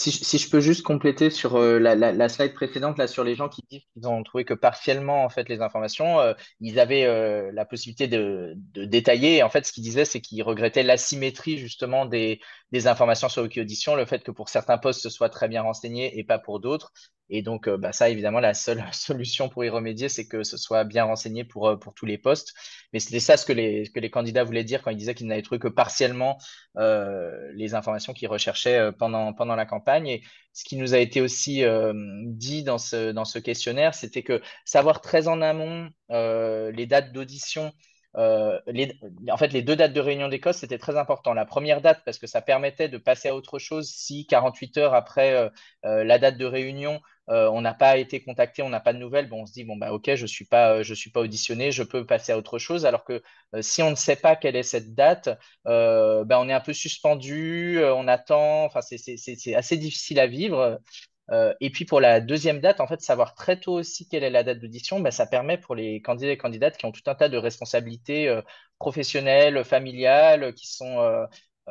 Si je, peux juste compléter sur euh, la, slide précédente, là, sur les gens qui disent qu'ils ont trouvé que partiellement en fait, les informations, euh, ils avaient euh, la possibilité de, détailler. en fait, ce qu'ils disaient, c'est qu'ils regrettaient l'asymétrie justement des, informations sur Audition, le fait que pour certains postes, ce soit très bien renseigné et pas pour d'autres. Et donc, euh, bah, ça, évidemment, la seule solution pour y remédier, c'est que ce soit bien renseigné pour, euh, tous les postes. Mais c'était ça ce que les, que les candidats voulaient dire quand ils disaient qu'ils n'avaient trouvé que partiellement euh, les informations qu'ils recherchaient pendant, pendant la campagne. Et ce qui nous a été aussi dit dans ce, questionnaire, c'était que savoir très en amont les dates d'audition, en fait, les deux dates de réunion d'Écosse, c'était très important. La première date, parce que ça permettait de passer à autre chose si 48 heures après la date de réunion, euh, on n'a pas été contacté, on n'a pas de nouvelles, bon, on se dit bon bah ok, je suis euh, suis pas auditionné, je peux passer à autre chose. Alors que euh, si on ne sait pas quelle est cette date, bah, on est un peu suspendu, on attend. Enfin, c'est assez difficile à vivre. et puis pour la deuxième date, en fait, savoir très tôt aussi quelle est la date d'audition, bah, ça permet pour les candidats et candidates qui ont tout un tas de responsabilités professionnelles, familiales, qui sont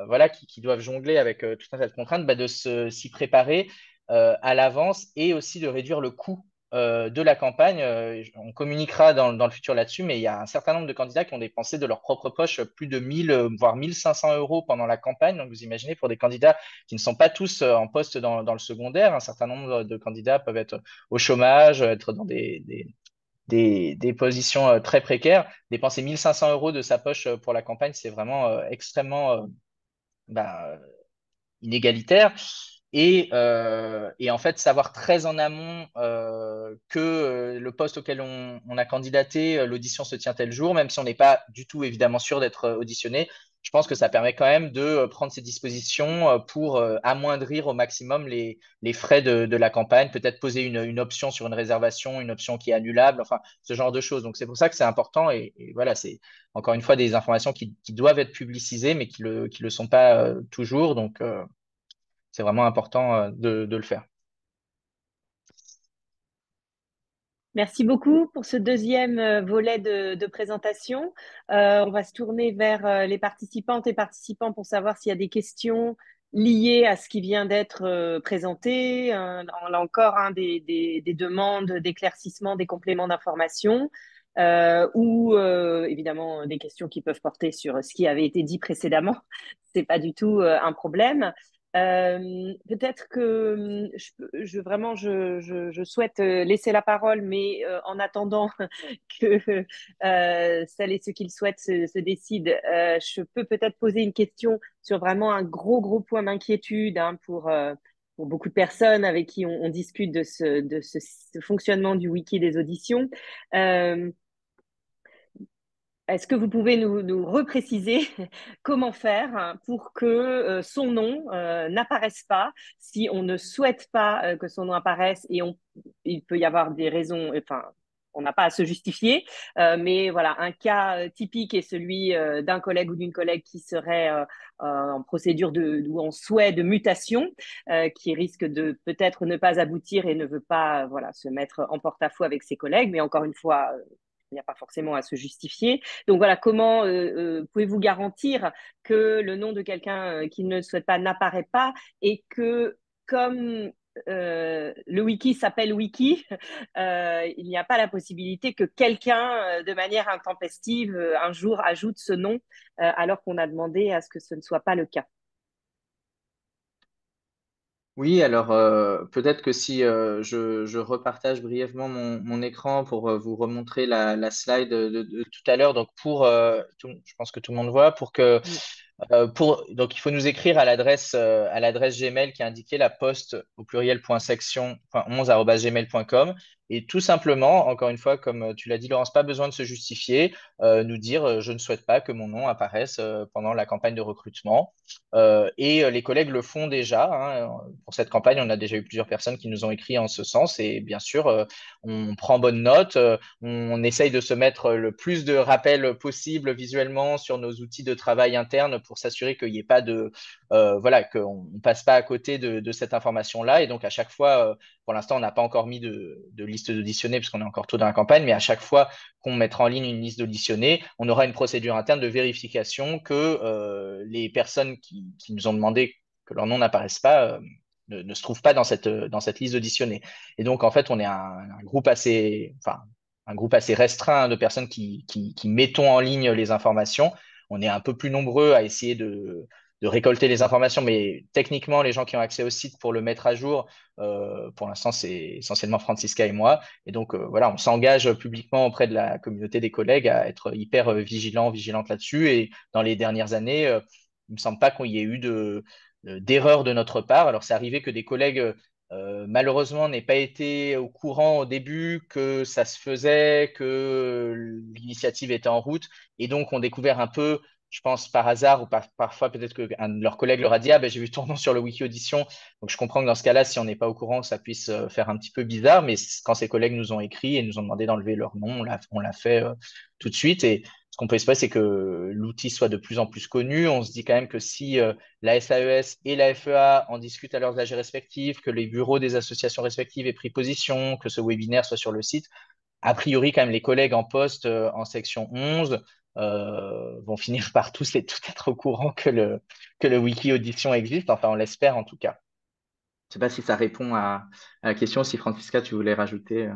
voilà, qui, doivent jongler avec tout un tas de contraintes, bah, de s'y préparer euh, à l'avance et aussi de réduire le coût euh, de la campagne. Euh, on communiquera dans, dans le futur là-dessus, mais il y a un certain nombre de candidats qui ont dépensé de leur propre poche plus de 1000, voire 1500 euros pendant la campagne. Donc vous imaginez, pour des candidats qui ne sont pas tous en poste dans, le secondaire, un certain nombre de candidats peuvent être au chômage, être dans des, des, positions très précaires. Dépenser 1500 euros de sa poche pour la campagne, c'est vraiment extrêmement bah, inégalitaire. Euh, et, en fait, savoir très en amont euh, que euh, le poste auquel on, a candidaté, l'audition se tient tel jour, même si on n'est pas du tout évidemment sûr d'être auditionné, je pense que ça permet quand même de prendre ses dispositions pour amoindrir au maximum les, frais de, la campagne, peut-être poser une, option sur une réservation, une option qui est annulable, enfin, ce genre de choses. Donc, c'est pour ça que c'est important et, voilà, c'est encore une fois des informations qui, doivent être publicisées, mais qui ne le, le sont pas toujours. Donc, c'est vraiment important euh, de, le faire. Merci beaucoup pour ce deuxième euh, volet de, présentation. Euh, on va se tourner vers les participantes et participants pour savoir s'il y a des questions liées à ce qui vient d'être présenté. là encore, hein, des, demandes d'éclaircissement, des compléments d'information. ou évidemment des questions qui peuvent porter sur ce qui avait été dit précédemment. Ce n'est pas du tout un problème. Euh, peut-être que hum, je, je vraiment je, je, souhaite euh, laisser la parole, mais euh, en attendant que euh, celles et ceux qui le souhaitent se, se décident, je peux peut-être poser une question sur vraiment un gros gros point d'inquiétude hein, pour, pour beaucoup de personnes avec qui on, discute de ce, de ce, ce fonctionnement du wiki des auditions. Est-ce que vous pouvez nous, repréciser comment faire hein, pour que euh, son nom euh, n'apparaisse pas si on ne souhaite pas euh, que son nom apparaisse et il peut y avoir des raisons, enfin, on n'a pas à se justifier, mais voilà, un cas typique est celui d'un collègue ou d'une collègue qui serait en procédure de, ou en souhait de mutation, qui risque de peut-être ne pas aboutir et ne veut pas voilà, se mettre en porte-à-faux avec ses collègues, mais encore une fois, il n'y a pas forcément à se justifier. Donc voilà, comment euh, euh, pouvez-vous garantir que le nom de quelqu'un euh, qui ne le souhaite pas n'apparaît pas et que comme le wiki s'appelle wiki, il n'y a pas la possibilité que quelqu'un, de manière intempestive, un jour ajoute ce nom, alors qu'on a demandé à ce que ce ne soit pas le cas. Oui, alors euh, peut-être que si euh, je, repartage brièvement mon, écran pour euh, vous remontrer la, slide de, tout à l'heure, donc pour, je pense que tout le monde voit, pour que pour, donc il faut nous écrire à l'adresse à l'adresse Gmail qui est indiquée la poste au pluriel section et tout simplement, encore une fois, comme euh, tu l'as dit, Laurence, pas besoin de se justifier, euh, nous dire euh, je ne souhaite pas que mon nom apparaisse pendant la campagne de recrutement. et les collègues le font déjà. Hein. Pour cette campagne, on a déjà eu plusieurs personnes qui nous ont écrit en ce sens. Et bien sûr, on prend bonne note, on essaye de se mettre le plus de rappels possible visuellement sur nos outils de travail interne pour s'assurer qu'il n'y ait pas de, euh, voilà, qu'on ne passe pas à côté de, cette information-là. Et donc, à chaque fois, euh, pour l'instant, on n'a pas encore mis de, liste d'auditionnés parce qu'on est encore tôt dans la campagne, mais à chaque fois qu'on mettra en ligne une liste d'auditionnés, on aura une procédure interne de vérification que euh, les personnes qui, nous ont demandé que leur nom n'apparaisse pas. Ne, se trouvent pas dans cette, dans cette liste d'auditionnés. Et donc, en fait, on est un, groupe assez, enfin, un groupe assez restreint de personnes qui, qui, qui, mettons en ligne les informations. On est un peu plus nombreux à essayer de, de récolter les informations, mais techniquement, les gens qui ont accès au site pour le mettre à jour, euh, pour l'instant, c'est essentiellement Francisca et moi. Et donc, euh, voilà, on s'engage publiquement auprès de la communauté des collègues à être hyper euh, vigilant, vigilante là-dessus. Et dans les dernières années, il ne me semble pas qu'il y ait eu de, d'erreur de notre part. Alors, c'est arrivé que des collègues, malheureusement, n'aient pas été au courant au début que ça se faisait, que l'initiative était en route, et donc on découvert un peu je pense par hasard ou parfois peut-être qu'un de leurs collègues leur a dit ah ben j'ai vu ton nom sur le wiki audition donc je comprends que dans ce cas-là si on n'est pas au courant ça puisse euh, faire un petit peu bizarre mais quand ces collègues nous ont écrit et nous ont demandé d'enlever leur nom on l'a fait euh, tout de suite et ce qu'on peut espérer c'est que l'outil soit de plus en plus connu on se dit quand même que si euh, la SAES et la FEA en discutent à leurs âges respectifs que les bureaux des associations respectives aient pris position que ce webinaire soit sur le site a priori quand même les collègues en poste en section 11 euh, vont finir par tous et tout être au courant que le, que le wiki audition existe. Enfin, on l'espère en tout cas. Je ne sais pas si ça répond à, la question, si Francisca, tu voulais rajouter. Euh.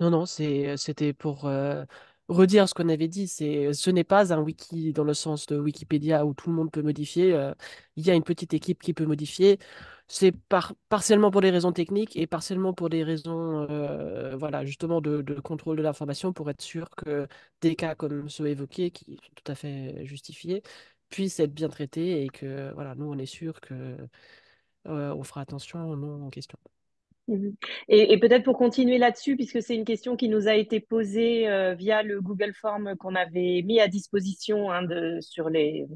Non, non, c'était pour euh, redire ce qu'on avait dit, c'est ce n'est pas un wiki dans le sens de Wikipédia où tout le monde peut modifier. Euh, il y a une petite équipe qui peut modifier. C'est partiellement pour des raisons techniques et partiellement pour des raisons, euh, voilà, justement de, contrôle de l'information pour être sûr que des cas comme ceux évoqués, qui sont tout à fait justifiés, puissent être bien traités et que, voilà, nous on est sûr que euh, on fera attention aux noms en question. Mmh. Et, peut-être pour continuer là-dessus, puisque c'est une question qui nous a été posée euh, via le Google Form qu'on avait mis à disposition hein, sur les,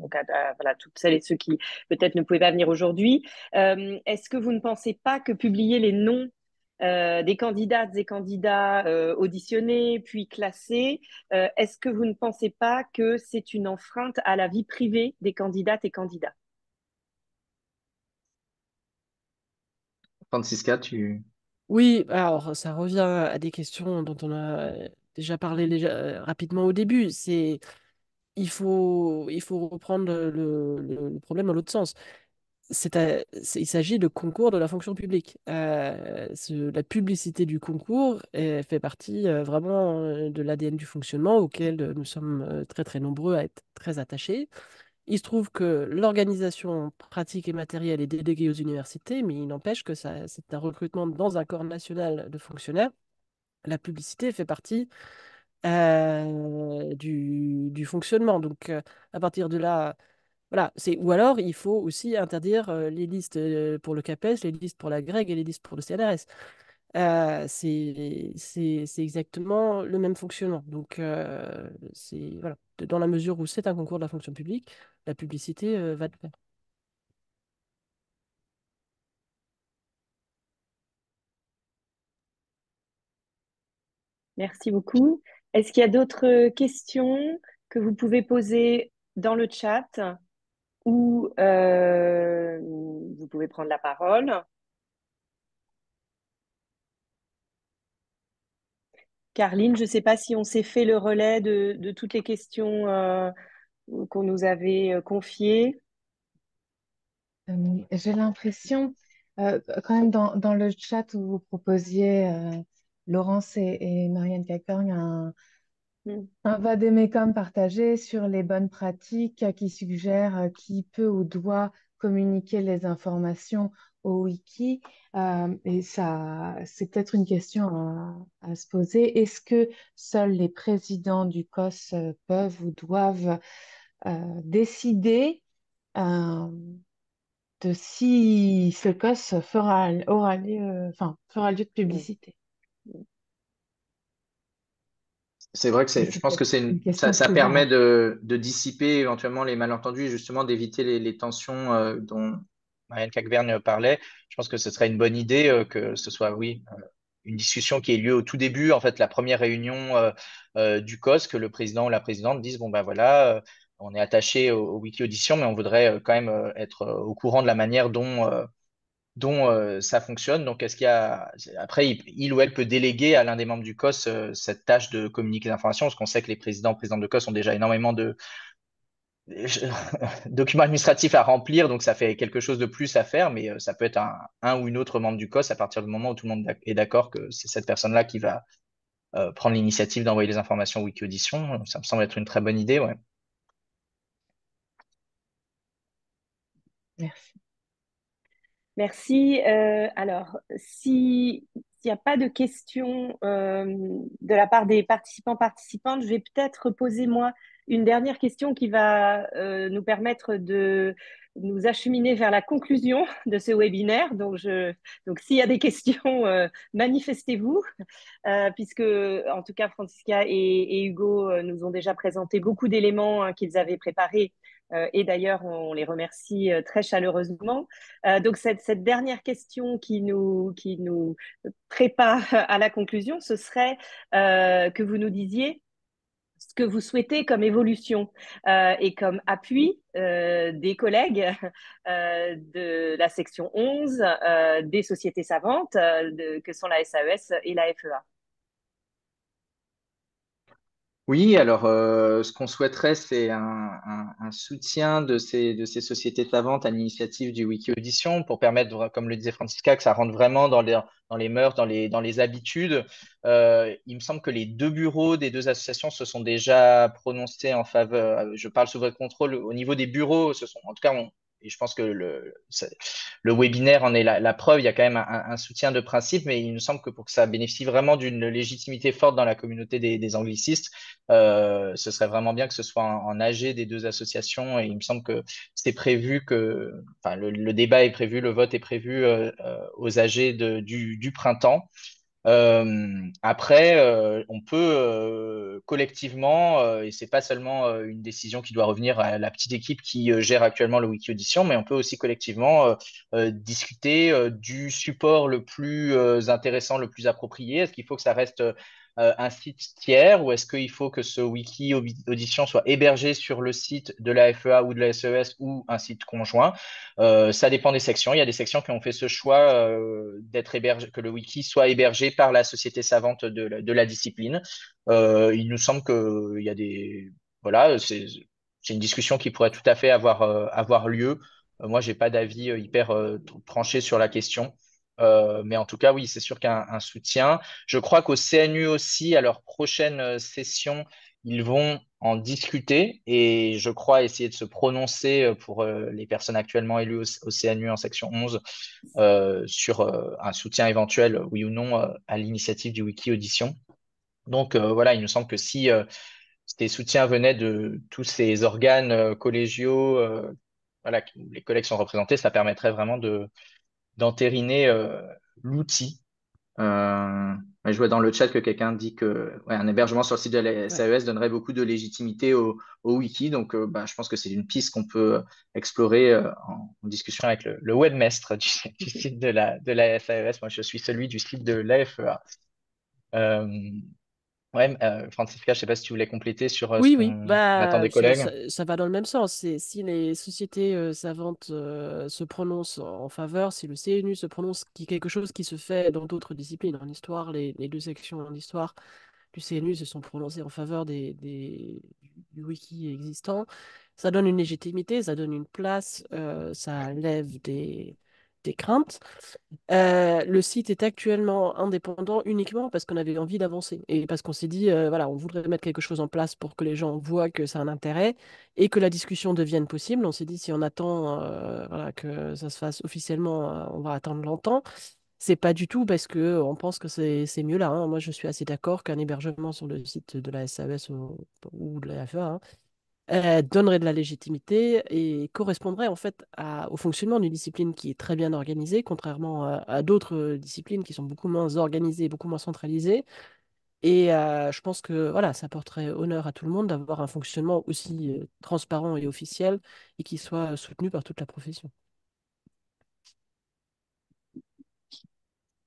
voilà, toutes celles et ceux qui peut-être ne pouvaient pas venir aujourd'hui. Euh, est-ce que vous ne pensez pas que publier les noms euh, des candidates et candidats auditionnés puis classés, est-ce que vous ne pensez pas que c'est une enfreinte à la vie privée des candidates et candidats Francisca, tu... Oui, alors ça revient à des questions dont on a euh, déjà parlé euh, rapidement au début. C'est il faut, il faut reprendre le, problème à l'autre sens. C'est il s'agit de concours de la fonction publique. Euh, la publicité du concours fait partie vraiment de l'ADN du fonctionnement auquel nous sommes très très nombreux à être très attachés. Il se trouve que l'organisation pratique et matérielle est déléguée aux universités, mais il n'empêche que c'est un recrutement dans un corps national de fonctionnaires. La publicité fait partie euh, du, fonctionnement. Donc, euh, à partir de là, voilà, c'est ou alors il faut aussi interdire euh, les listes pour le CAPES, les listes pour la GREG et les listes pour le CNRS. c'est exactement le même fonctionnement. Donc, c'est voilà, dans la mesure où c'est un concours de la fonction publique, la publicité euh, va de pair. Merci beaucoup. Est-ce qu'il y a d'autres questions que vous pouvez poser dans le chat ou euh, vous pouvez prendre la parole Carline, je ne sais pas si on s'est fait le relais de, toutes les questions euh, qu'on nous avait euh, confié. Euh, j'ai l'impression, euh, quand même, dans, le chat où vous proposiez, Laurence et, Marianne Cacorgne, mm. un, va partagé sur les bonnes pratiques qui suggèrent qui peut ou doit communiquer les informations au wiki. Euh, et ça, c'est peut-être une question à, se poser. Est-ce que seuls les présidents du COS euh, peuvent ou doivent euh, décider de si ce COS fera, aura lieu, enfin, fera lieu de publicité c'est vrai que c'est, je pense que c'est ça, permet de, dissiper éventuellement les malentendus justement d'éviter les, tensions dont, Marianne Cagverne euh, parlait, je pense que ce serait une bonne idée euh, que ce soit, oui, euh, une discussion qui ait lieu au tout début, en fait, la première réunion du COS, que le président ou la présidente disent, bon, ben voilà, on est attaché au, wiki audition, mais on voudrait quand même être au courant de la manière dont ça fonctionne. Donc, est-ce qu'il y a après il, ou elle peut déléguer à l'un des membres du COS cette tâche de communiquer l'information, parce qu'on sait que les présidents, présidents de COS ont déjà énormément de, document administratif à remplir, donc ça fait quelque chose de plus à faire, mais euh, ça peut être un, ou une autre membre du COS à partir du moment où tout le monde est d'accord que c'est cette personne-là qui va euh, prendre l'initiative d'envoyer les informations au Ça me semble être une très bonne idée, ouais. Merci. Merci. Euh, alors, si n'y a pas de questions de la part des participants participantes, je vais peut-être poser moi une dernière question qui va euh, nous permettre de nous acheminer vers la conclusion de ce webinaire. Donc, je, donc s'il y a des questions, euh, manifestez-vous, euh, puisque en tout cas, Francisca et, Hugo nous ont déjà présenté beaucoup d'éléments hein, qu'ils avaient préparés. et d'ailleurs, on les remercie très chaleureusement. donc, cette, cette, dernière question qui nous, qui nous prépare à la conclusion, ce serait que vous nous disiez que vous souhaitez comme évolution euh, et comme appui euh, des collègues euh, de la section 11, des sociétés savantes que sont la SAES e et la FEA oui, alors euh, ce qu'on souhaiterait, c'est un, soutien de ces, de ces sociétés vente à l'initiative du Wiki Audition pour permettre, comme le disait Francisca, que ça rentre vraiment dans les, dans les mœurs, dans les, dans les habitudes. Euh, il me semble que les deux bureaux des deux associations se sont déjà prononcés en faveur, euh, je parle sous votre contrôle, au niveau des bureaux, ce sont, en tout cas, on, et je pense que le, webinaire en est la, preuve. Il y a quand même un, soutien de principe, mais il nous semble que pour que ça bénéficie vraiment d'une légitimité forte dans la communauté des, anglicistes, euh, ce serait vraiment bien que ce soit en, AG des deux associations. Et il me semble que c'est prévu que, enfin, le, débat est prévu, le vote est prévu euh, euh, aux AG du, printemps. Euh, après, euh, on peut euh, collectivement, euh, et c'est pas seulement une décision qui doit revenir à la petite équipe qui gère actuellement le wiki audition, mais on peut aussi collectivement discuter du support le plus intéressant, le plus approprié. Est-ce qu'il faut que ça reste euh, un site tiers ou est-ce qu'il faut que ce wiki audition soit hébergé sur le site de la FEA ou de la SES e ou un site conjoint euh, Ça dépend des sections. Il y a des sections qui ont fait ce choix euh, d'être hébergé, que le wiki soit hébergé par la société savante de la, discipline. il nous semble qu'il y a des voilà, c'est une discussion qui pourrait tout à fait avoir avoir lieu. Moi, j'ai pas d'avis hyper tranché sur la question. Euh, mais en tout cas, oui, c'est sûr qu'un soutien. Je crois qu'au CNU aussi, à leur prochaine euh, session, ils vont en discuter et je crois essayer de se prononcer euh, pour les personnes actuellement élues au, CNU en section 11 sur un soutien éventuel, oui ou non, à l'initiative du Wiki Audition. Donc voilà, il me semble que si ces soutiens venaient de tous ces organes collégiaux, voilà, les collègues sont représentés, ça permettrait vraiment de, d'entériner euh, l'outil. Euh, je vois dans le chat que quelqu'un dit que un hébergement sur le site de la SAES e donnerait beaucoup de légitimité au, wiki. Donc, euh, bah, je pense que c'est une piste qu'on peut explorer en, discussion avec le, webmestre du, site de la, de la SAES. E Moi, je suis celui du site de l'AFEA. Ouais, euh, Francisca, je ne sais pas si tu voulais compléter sur euh, oui, oui. Bah, des collègues. Ça, va dans le même sens. Si les sociétés euh, savantes se prononcent en faveur, si le CNU se prononce, qui quelque chose qui se fait dans d'autres disciplines. En histoire, les, deux sections en histoire du CNU se sont prononcées en faveur des, des, du wiki existant. Ça donne une légitimité, ça donne une place, ça lève des, craintes. Euh, le site est actuellement indépendant uniquement parce qu'on avait envie d'avancer et parce qu'on s'est dit, euh, voilà, on voudrait mettre quelque chose en place pour que les gens voient que c'est un intérêt et que la discussion devienne possible. On s'est dit, si on attend euh, voilà, que ça se fasse officiellement, on va attendre longtemps. C'est pas du tout parce que on pense que c'est mieux là. Hein. Moi, je suis assez d'accord qu'un hébergement sur le site de la SAS e ou, de la FA, hein, donnerait de la légitimité et correspondrait en fait au fonctionnement d'une discipline qui est très bien organisée, contrairement euh, à, d'autres euh, disciplines qui sont beaucoup moins organisées, beaucoup moins centralisées. Et euh, je pense que voilà, ça porterait honneur à tout le monde d'avoir un fonctionnement aussi transparent et officiel et qui soit soutenu par toute la profession.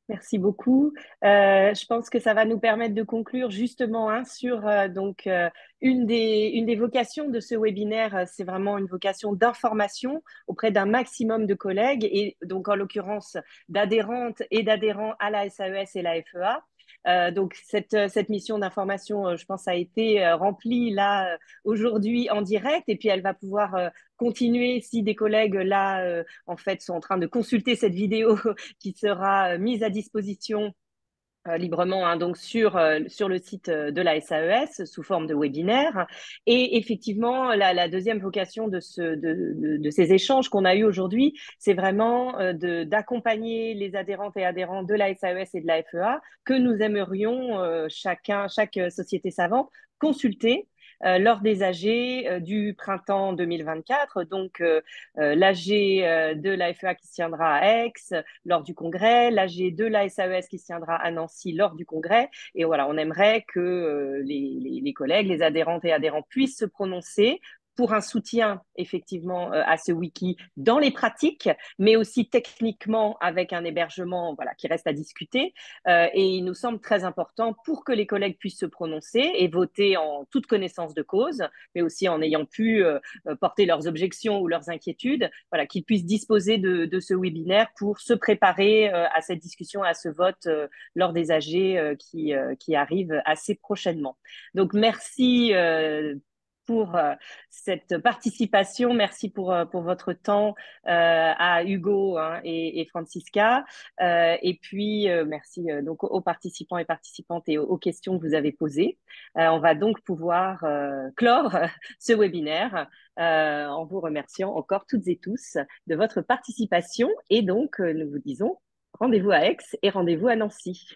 Merci beaucoup. Euh, je pense que ça va nous permettre de conclure justement hein, sur euh, donc euh, une, des, une des vocations de ce webinaire, c'est vraiment une vocation d'information auprès d'un maximum de collègues et donc en l'occurrence d'adhérentes et d'adhérents à la SAES e et la FEA. Euh, donc euh, cette, mission d'information, euh, je pense, a été remplie là aujourd'hui en direct et puis elle va pouvoir continuer si des collègues là, en fait, sont en train de consulter cette vidéo qui sera mise à disposition euh, librement hein, donc sur, euh, sur le site euh, de la SAES e sous forme de webinaire. Et effectivement, la, deuxième vocation de, ces échanges qu'on a eus aujourd'hui, c'est vraiment d'accompagner les adhérentes et adhérents de la SAES e et de la FEA que nous aimerions chacun, chaque société savante consulter euh, lors des AG euh, du printemps 2024, donc euh, l'AG de la e qui tiendra à Aix lors du congrès, l'AG de la e qui tiendra à Nancy lors du congrès. Et voilà, on aimerait que les, les, les collègues, les adhérentes et adhérents puissent se prononcer pour un soutien effectivement euh, à ce wiki dans les pratiques, mais aussi techniquement avec un hébergement voilà, qui reste à discuter. Euh, et il nous semble très important pour que les collègues puissent se prononcer et voter en toute connaissance de cause, mais aussi en ayant pu euh, porter leurs objections ou leurs inquiétudes, voilà, qu'ils puissent disposer de, ce webinaire pour se préparer à cette discussion, à ce vote lors des AG qui, qui arrivent assez prochainement. Donc merci pour euh, cette participation. Merci pour, euh, pour votre temps euh, à Hugo hein, et, Francisca. et puis, merci donc aux participants et participantes et aux, questions que vous avez posées. on va donc pouvoir clore ce webinaire. en vous remerciant encore toutes et tous de votre participation. Et donc, nous vous disons rendez-vous à Aix et rendez-vous à Nancy.